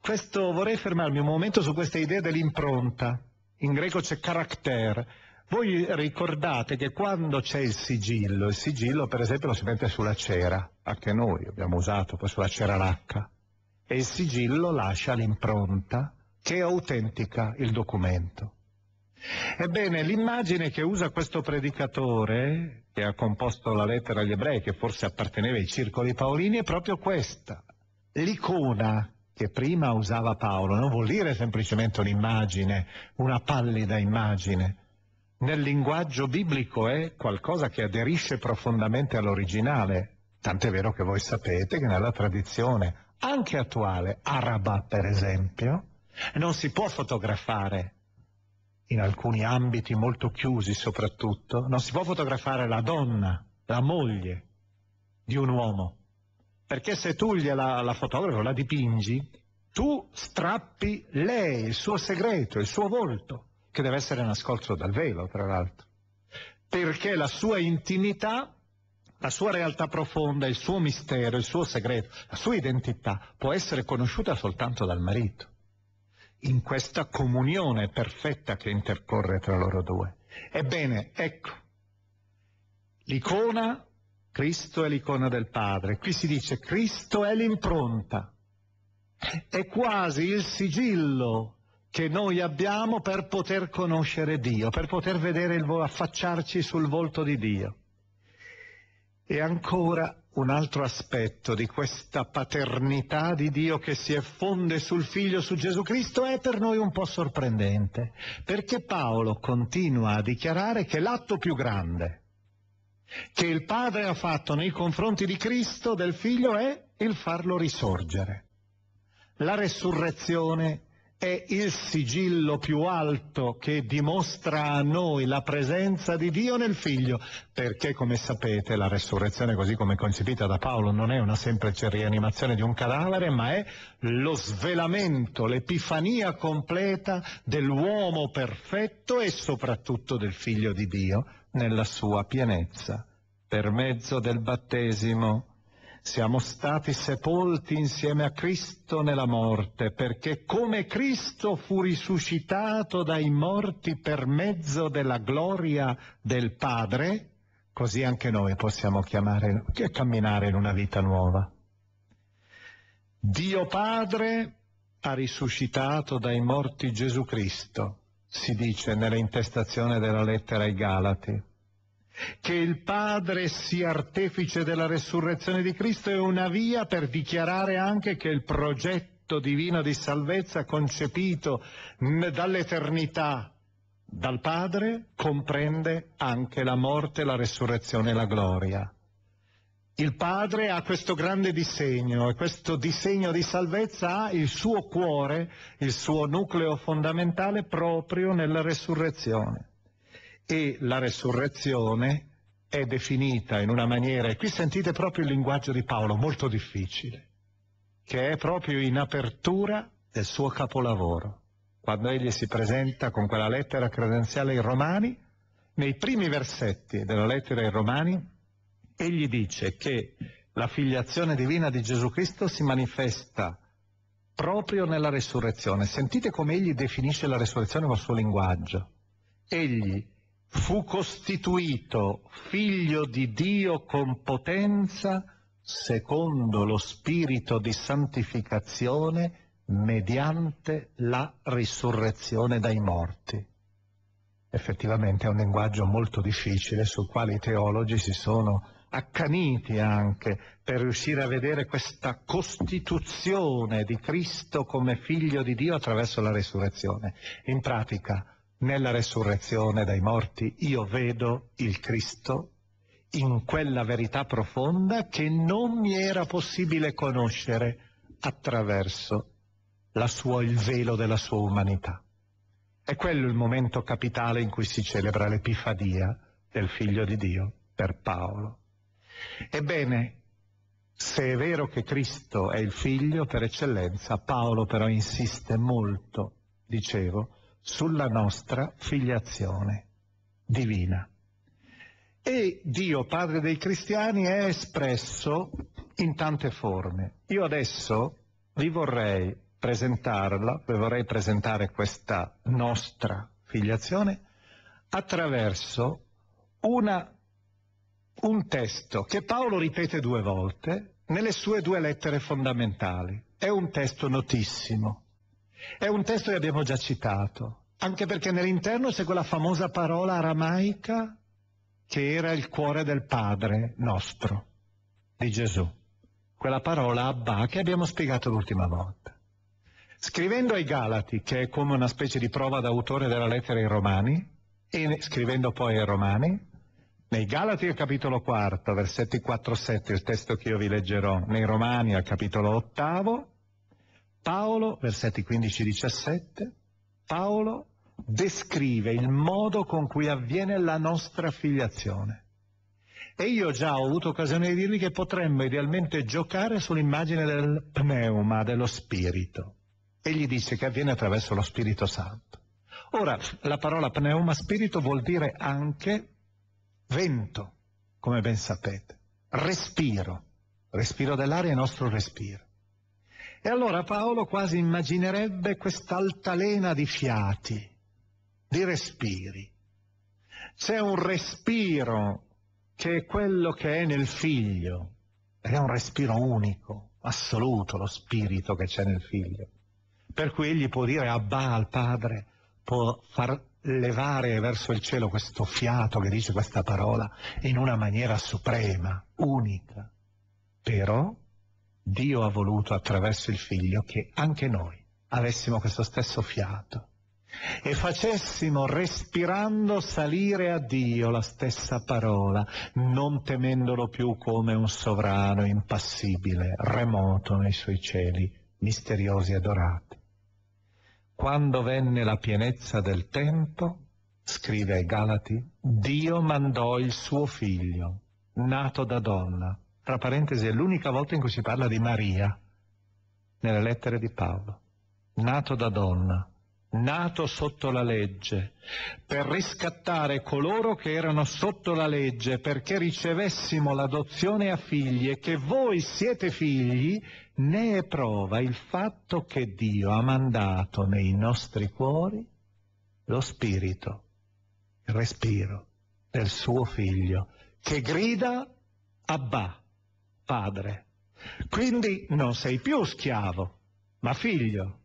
Questo, vorrei fermarmi un momento su questa idea dell'impronta. In greco c'è caractere, voi ricordate che quando c'è il sigillo, il sigillo per esempio lo si mette sulla cera, anche noi abbiamo usato poi sulla cera lacca, e il sigillo lascia l'impronta che autentica il documento. Ebbene, l'immagine che usa questo predicatore, che ha composto la lettera agli ebrei, che forse apparteneva ai circoli paolini, è proprio questa. L'icona che prima usava Paolo non vuol dire semplicemente un'immagine, una pallida immagine, nel linguaggio biblico è qualcosa che aderisce profondamente all'originale, tant'è vero che voi sapete che nella tradizione, anche attuale, araba per esempio, non si può fotografare in alcuni ambiti molto chiusi soprattutto, non si può fotografare la donna, la moglie di un uomo, perché se tu gliela la fotografo, la dipingi, tu strappi lei, il suo segreto, il suo volto che deve essere nascosto dal velo, tra l'altro, perché la sua intimità, la sua realtà profonda, il suo mistero, il suo segreto, la sua identità può essere conosciuta soltanto dal marito, in questa comunione perfetta che intercorre tra loro due. Ebbene, ecco, l'icona, Cristo è l'icona del Padre, qui si dice Cristo è l'impronta, è quasi il sigillo che noi abbiamo per poter conoscere Dio, per poter vedere il vo- affacciarci sul volto di Dio. E ancora un altro aspetto di questa paternità di Dio che si effonde sul Figlio, su Gesù Cristo, è per noi un po' sorprendente, perché Paolo continua a dichiarare che l'atto più grande che il Padre ha fatto nei confronti di Cristo, del Figlio, è il farlo risorgere. La resurrezione è il sigillo più alto che dimostra a noi la presenza di Dio nel Figlio, perché come sapete la resurrezione così come concepita da Paolo non è una semplice rianimazione di un cadavere, ma è lo svelamento, l'epifania completa dell'uomo perfetto e soprattutto del Figlio di Dio nella sua pienezza, per mezzo del battesimo siamo stati sepolti insieme a Cristo nella morte, perché come Cristo fu risuscitato dai morti per mezzo della gloria del Padre, così anche noi possiamo chiamare, camminare in una vita nuova. Dio Padre ha risuscitato dai morti Gesù Cristo, si dice nell'intestazione della lettera ai Galati. Che il Padre sia artefice della resurrezione di Cristo è una via per dichiarare anche che il progetto divino di salvezza concepito dall'eternità dal Padre comprende anche la morte, la resurrezione e la gloria. Il padre ha questo grande disegno e questo disegno di salvezza ha il suo cuore, il suo nucleo fondamentale proprio nella resurrezione e la resurrezione è definita in una maniera, e qui sentite proprio il linguaggio di Paolo, molto difficile, che è proprio in apertura del suo capolavoro. Quando egli si presenta con quella lettera credenziale ai Romani, nei primi versetti della lettera ai Romani, egli dice che la filiazione divina di Gesù Cristo si manifesta proprio nella resurrezione. Sentite come egli definisce la resurrezione col suo linguaggio. Egli fu costituito figlio di Dio con potenza secondo lo spirito di santificazione mediante la risurrezione dai morti. Effettivamente è un linguaggio molto difficile sul quale i teologi si sono accaniti anche per riuscire a vedere questa costituzione di Cristo come figlio di Dio attraverso la risurrezione. In pratica, nella resurrezione dai morti io vedo il Cristo in quella verità profonda che non mi era possibile conoscere attraverso sua, il velo della sua umanità. È quello il momento capitale in cui si celebra l'Epifania del Figlio di Dio per Paolo. Ebbene, se è vero che Cristo è il Figlio per eccellenza, Paolo però insiste molto, dicevo, sulla nostra filiazione divina. E Dio, Padre dei cristiani, è espresso in tante forme. Io adesso vi vorrei presentarla, vi vorrei presentare questa nostra filiazione attraverso una, un testo che Paolo ripete due volte nelle sue due lettere fondamentali. È un testo notissimo, è un testo che abbiamo già citato, anche perché nell'interno c'è quella famosa parola aramaica che era il cuore del Padre nostro, di Gesù. Quella parola Abba che abbiamo spiegato l'ultima volta. Scrivendo ai Galati, che è come una specie di prova d'autore della lettera ai Romani, e scrivendo poi ai Romani, nei Galati al capitolo 4, versetti 4-7, il testo che io vi leggerò, nei Romani al capitolo 8, Paolo, versetti 15-17, Paolo descrive il modo con cui avviene la nostra filiazione. E io già ho avuto occasione di dirvi che potremmo idealmente giocare sull'immagine del pneuma, dello spirito. Egli dice che avviene attraverso lo Spirito Santo. Ora, la parola pneuma spirito vuol dire anche vento, come ben sapete, respiro, respiro dell'aria è nostro respiro. E allora Paolo quasi immaginerebbe quest'altalena di fiati, di respiri. C'è un respiro che è quello che è nel figlio, ed è un respiro unico, assoluto, lo spirito che c'è nel figlio. Per cui egli può dire Abba al padre, può far levare verso il cielo questo fiato che dice questa parola in una maniera suprema, unica. Però Dio ha voluto attraverso il Figlio che anche noi avessimo questo stesso fiato e facessimo respirando salire a Dio la stessa parola, non temendolo più come un sovrano impassibile, remoto nei suoi cieli, misteriosi e dorati. Quando venne la pienezza del tempo, scrive Galati, Dio mandò il suo figlio, nato da donna, tra parentesi, è l'unica volta in cui si parla di Maria nelle lettere di Paolo. Nato da donna, nato sotto la legge, per riscattare coloro che erano sotto la legge, perché ricevessimo l'adozione a figli e che voi siete figli, ne è prova il fatto che Dio ha mandato nei nostri cuori lo spirito, il respiro del suo figlio, che grida Abba padre. Quindi non sei più schiavo, ma figlio.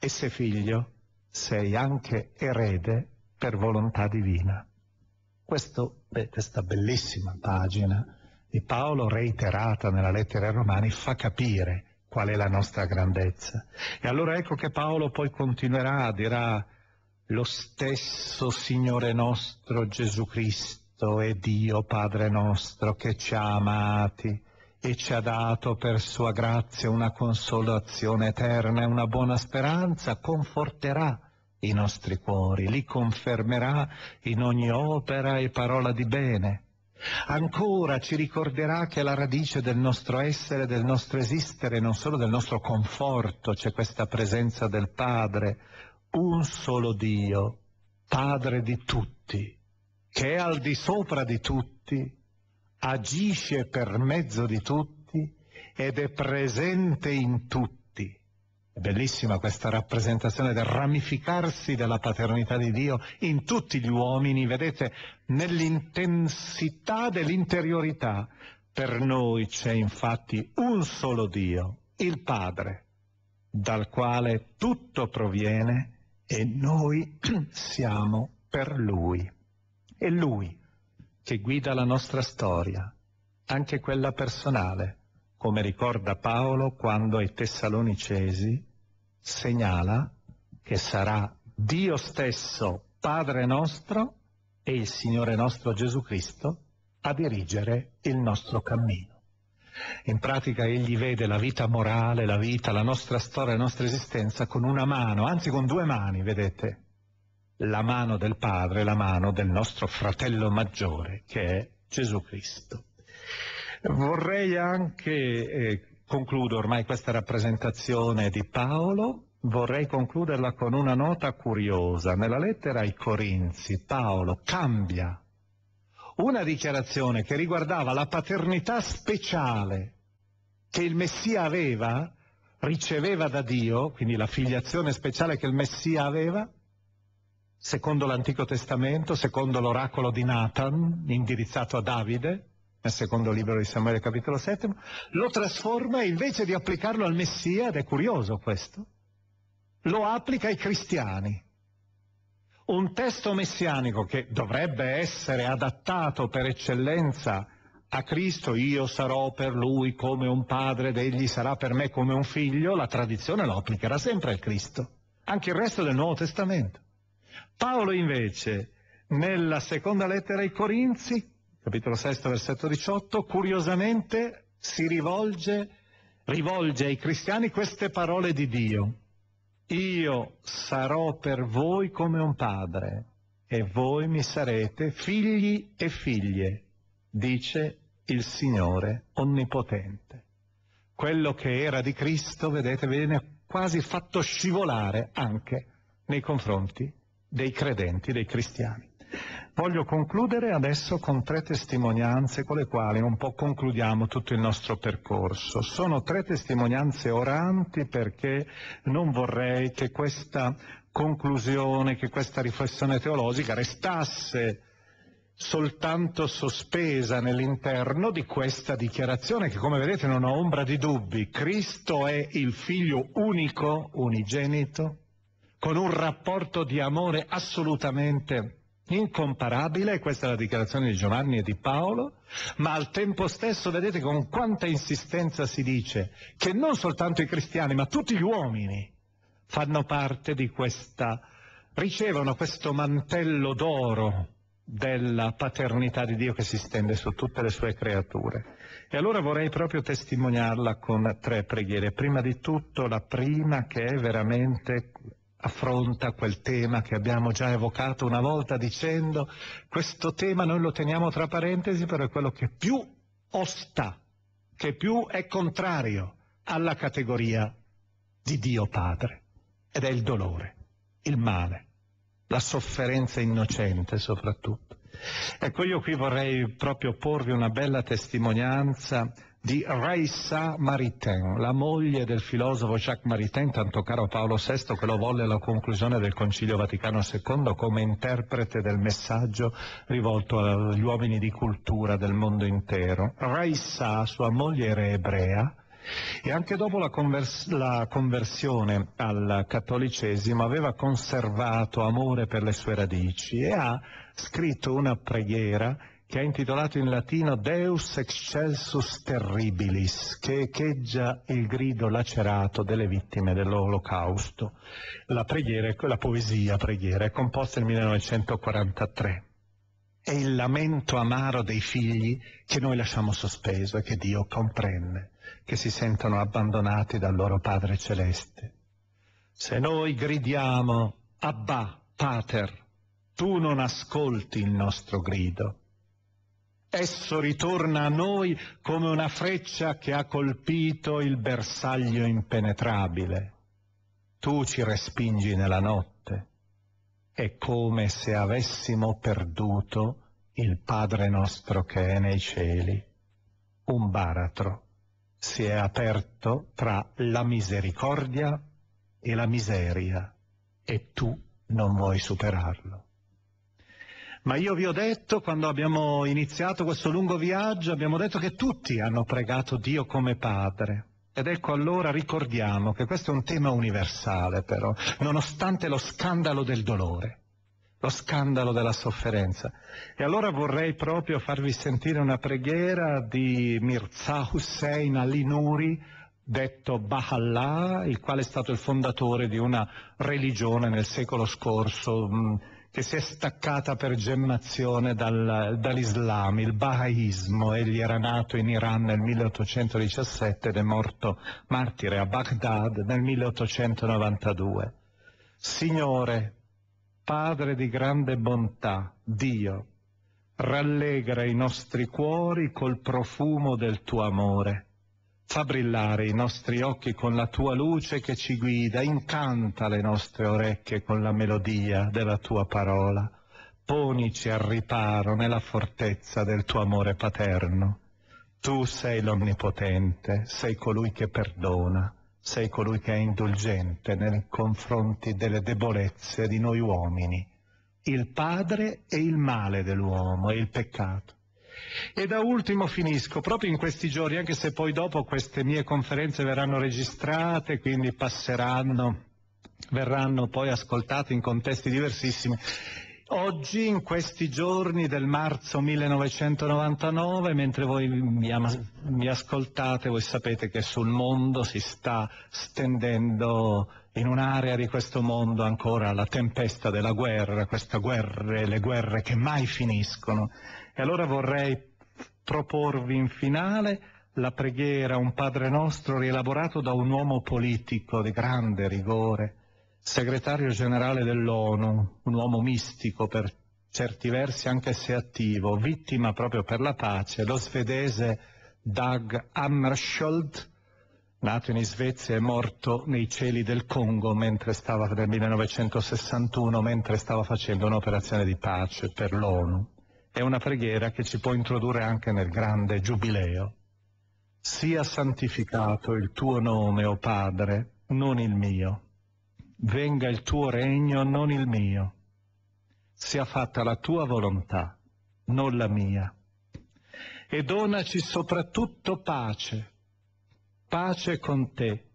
E se figlio, sei anche erede per volontà divina. Questo, beh, questa bellissima pagina di Paolo, reiterata nella lettera ai Romani, fa capire qual è la nostra grandezza. E allora ecco che Paolo poi continuerà, dirà, ah, lo stesso Signore nostro Gesù Cristo è Dio Padre nostro che ci ha amati e ci ha dato per sua grazia una consolazione eterna e una buona speranza, conforterà i nostri cuori, li confermerà in ogni opera e parola di bene. Ancora ci ricorderà che la radice del nostro essere, del nostro esistere, non solo del nostro conforto, c'è questa presenza del Padre, un solo Dio, Padre di tutti, che è al di sopra di tutti, agisce per mezzo di tutti ed è presente in tutti. È bellissima questa rappresentazione del ramificarsi della paternità di Dio in tutti gli uomini, vedete, nell'intensità dell'interiorità. Per noi c'è infatti un solo Dio, il Padre, dal quale tutto proviene e noi [clears throat] siamo per Lui. E Lui che guida la nostra storia, anche quella personale, come ricorda Paolo quando ai Tessalonicesi segnala che sarà Dio stesso, Padre nostro, e il Signore nostro Gesù Cristo a dirigere il nostro cammino. In pratica egli vede la vita morale, la vita, la nostra storia, la nostra esistenza con una mano, anzi con due mani, vedete, la mano del Padre, la mano del nostro fratello maggiore, che è Gesù Cristo. Vorrei anche, eh, concludo ormai questa rappresentazione di Paolo, vorrei concluderla con una nota curiosa. Nella lettera ai Corinzi Paolo cambia una dichiarazione che riguardava la paternità speciale che il Messia aveva, riceveva da Dio, quindi la filiazione speciale che il Messia aveva, secondo l'Antico Testamento, secondo l'oracolo di Nathan, indirizzato a Davide, nel secondo libro di Samuele capitolo 7, lo trasforma invece di applicarlo al Messia, ed è curioso questo, lo applica ai cristiani. Un testo messianico che dovrebbe essere adattato per eccellenza a Cristo, io sarò per lui come un padre ed egli sarà per me come un figlio, la tradizione lo applicherà sempre al Cristo, anche il resto del Nuovo Testamento. Paolo invece, nella seconda lettera ai Corinzi, capitolo 6, versetto 18, curiosamente si rivolge, rivolge ai cristiani queste parole di Dio. Io sarò per voi come un padre e voi mi sarete figli e figlie, dice il Signore Onnipotente. Quello che era di Cristo, vedete, viene quasi fatto scivolare anche nei confronti dei credenti, dei cristiani. Voglio concludere adesso con tre testimonianze con le quali un po' concludiamo tutto il nostro percorso. Sono tre testimonianze oranti perché non vorrei che questa conclusione, che questa riflessione teologica restasse soltanto sospesa nell'interno di questa dichiarazione che come vedete non ha ombra di dubbi. Cristo è il figlio unico, unigenito, con un rapporto di amore assolutamente incomparabile, questa è la dichiarazione di Giovanni e di Paolo, ma al tempo stesso vedete con quanta insistenza si dice che non soltanto i cristiani, ma tutti gli uomini fanno parte di questa, ricevono questo mantello d'oro della paternità di Dio che si stende su tutte le sue creature. E allora vorrei proprio testimoniarla con tre preghiere. Prima di tutto la prima che è veramente affronta quel tema che abbiamo già evocato una volta dicendo questo tema noi lo teniamo tra parentesi però è quello che più osta, che più è contrario alla categoria di Dio Padre ed è il dolore, il male, la sofferenza innocente soprattutto. Ecco, io qui vorrei proprio porvi una bella testimonianza di Raissa Maritain, la moglie del filosofo Jacques Maritain, tanto caro Paolo VI che lo volle alla conclusione del Concilio Vaticano II come interprete del messaggio rivolto agli uomini di cultura del mondo intero. Raissa, sua moglie, era ebrea, e anche dopo la, convers- la, conversione al cattolicesimo aveva conservato amore per le sue radici e ha scritto una preghiera che è intitolato in latino Deus excelsus terribilis, che echeggia il grido lacerato delle vittime dell'Olocausto. La, preghiera, la poesia preghiera è composta nel 1943. È il lamento amaro dei figli che noi lasciamo sospeso e che Dio comprende, che si sentono abbandonati dal loro Padre Celeste. Se noi gridiamo Abba, Pater, tu non ascolti il nostro grido, Esso ritorna a noi come una freccia che ha colpito il bersaglio impenetrabile. Tu ci respingi nella notte. È come se avessimo perduto il Padre nostro che è nei cieli. Un baratro si è aperto tra la misericordia e la miseria e tu non vuoi superarlo. Ma io vi ho detto, quando abbiamo iniziato questo lungo viaggio, abbiamo detto che tutti hanno pregato Dio come Padre. Ed ecco allora ricordiamo che questo è un tema universale però, nonostante lo scandalo del dolore lo scandalo della sofferenza. E allora vorrei proprio farvi sentire una preghiera di Mirza Hussein Ali Nuri, detto Bahá'u'lláh, il quale è stato il fondatore di una religione nel secolo scorso che si è staccata per gemmazione dal, dall'Islam, il Bahaismo. Egli era nato in Iran nel 1817 ed è morto martire a Baghdad nel 1892. Signore, Padre di grande bontà, Dio, rallegra i nostri cuori col profumo del tuo amore Fa brillare i nostri occhi con la tua luce che ci guida, incanta le nostre orecchie con la melodia della tua parola. Ponici al riparo nella fortezza del tuo amore paterno. Tu sei l'Onnipotente, sei colui che perdona, sei colui che è indulgente nei confronti delle debolezze di noi uomini, il padre e il male dell'uomo e il peccato. E da ultimo finisco, proprio in questi giorni, anche se poi dopo queste mie conferenze verranno registrate, quindi passeranno, verranno poi ascoltate in contesti diversissimi, Oggi, in questi giorni del marzo 1999, mentre voi mi, mi, ascoltate, voi sapete che sul mondo si sta stendendo in un'area di questo mondo ancora la tempesta della guerra, queste guerre, le guerre che mai finiscono. E allora vorrei proporvi in finale la preghiera, un Padre nostro rielaborato da un uomo politico di grande rigore, segretario generale dell'ONU, un uomo mistico per certi versi anche se attivo, vittima proprio per la pace, lo svedese Dag Hammarskjöld, nato in Svezia e morto nei cieli del Congo stava, nel 1961 mentre stava facendo un'operazione di pace per l'ONU. È una preghiera che ci può introdurre anche nel grande giubileo. Sia santificato il tuo nome, o oh Padre, non il mio venga il tuo regno, non il mio. Sia fatta la tua volontà, non la mia. E donaci soprattutto pace, pace con te,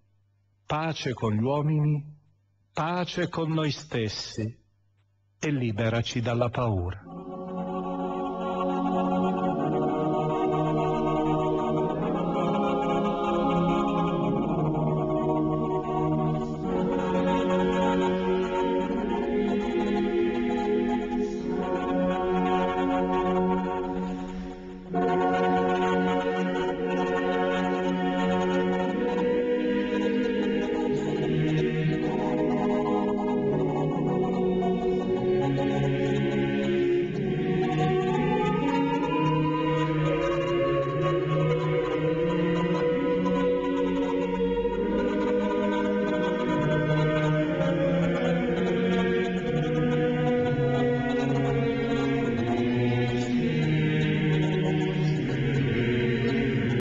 pace con gli uomini, pace con noi stessi e liberaci dalla paura.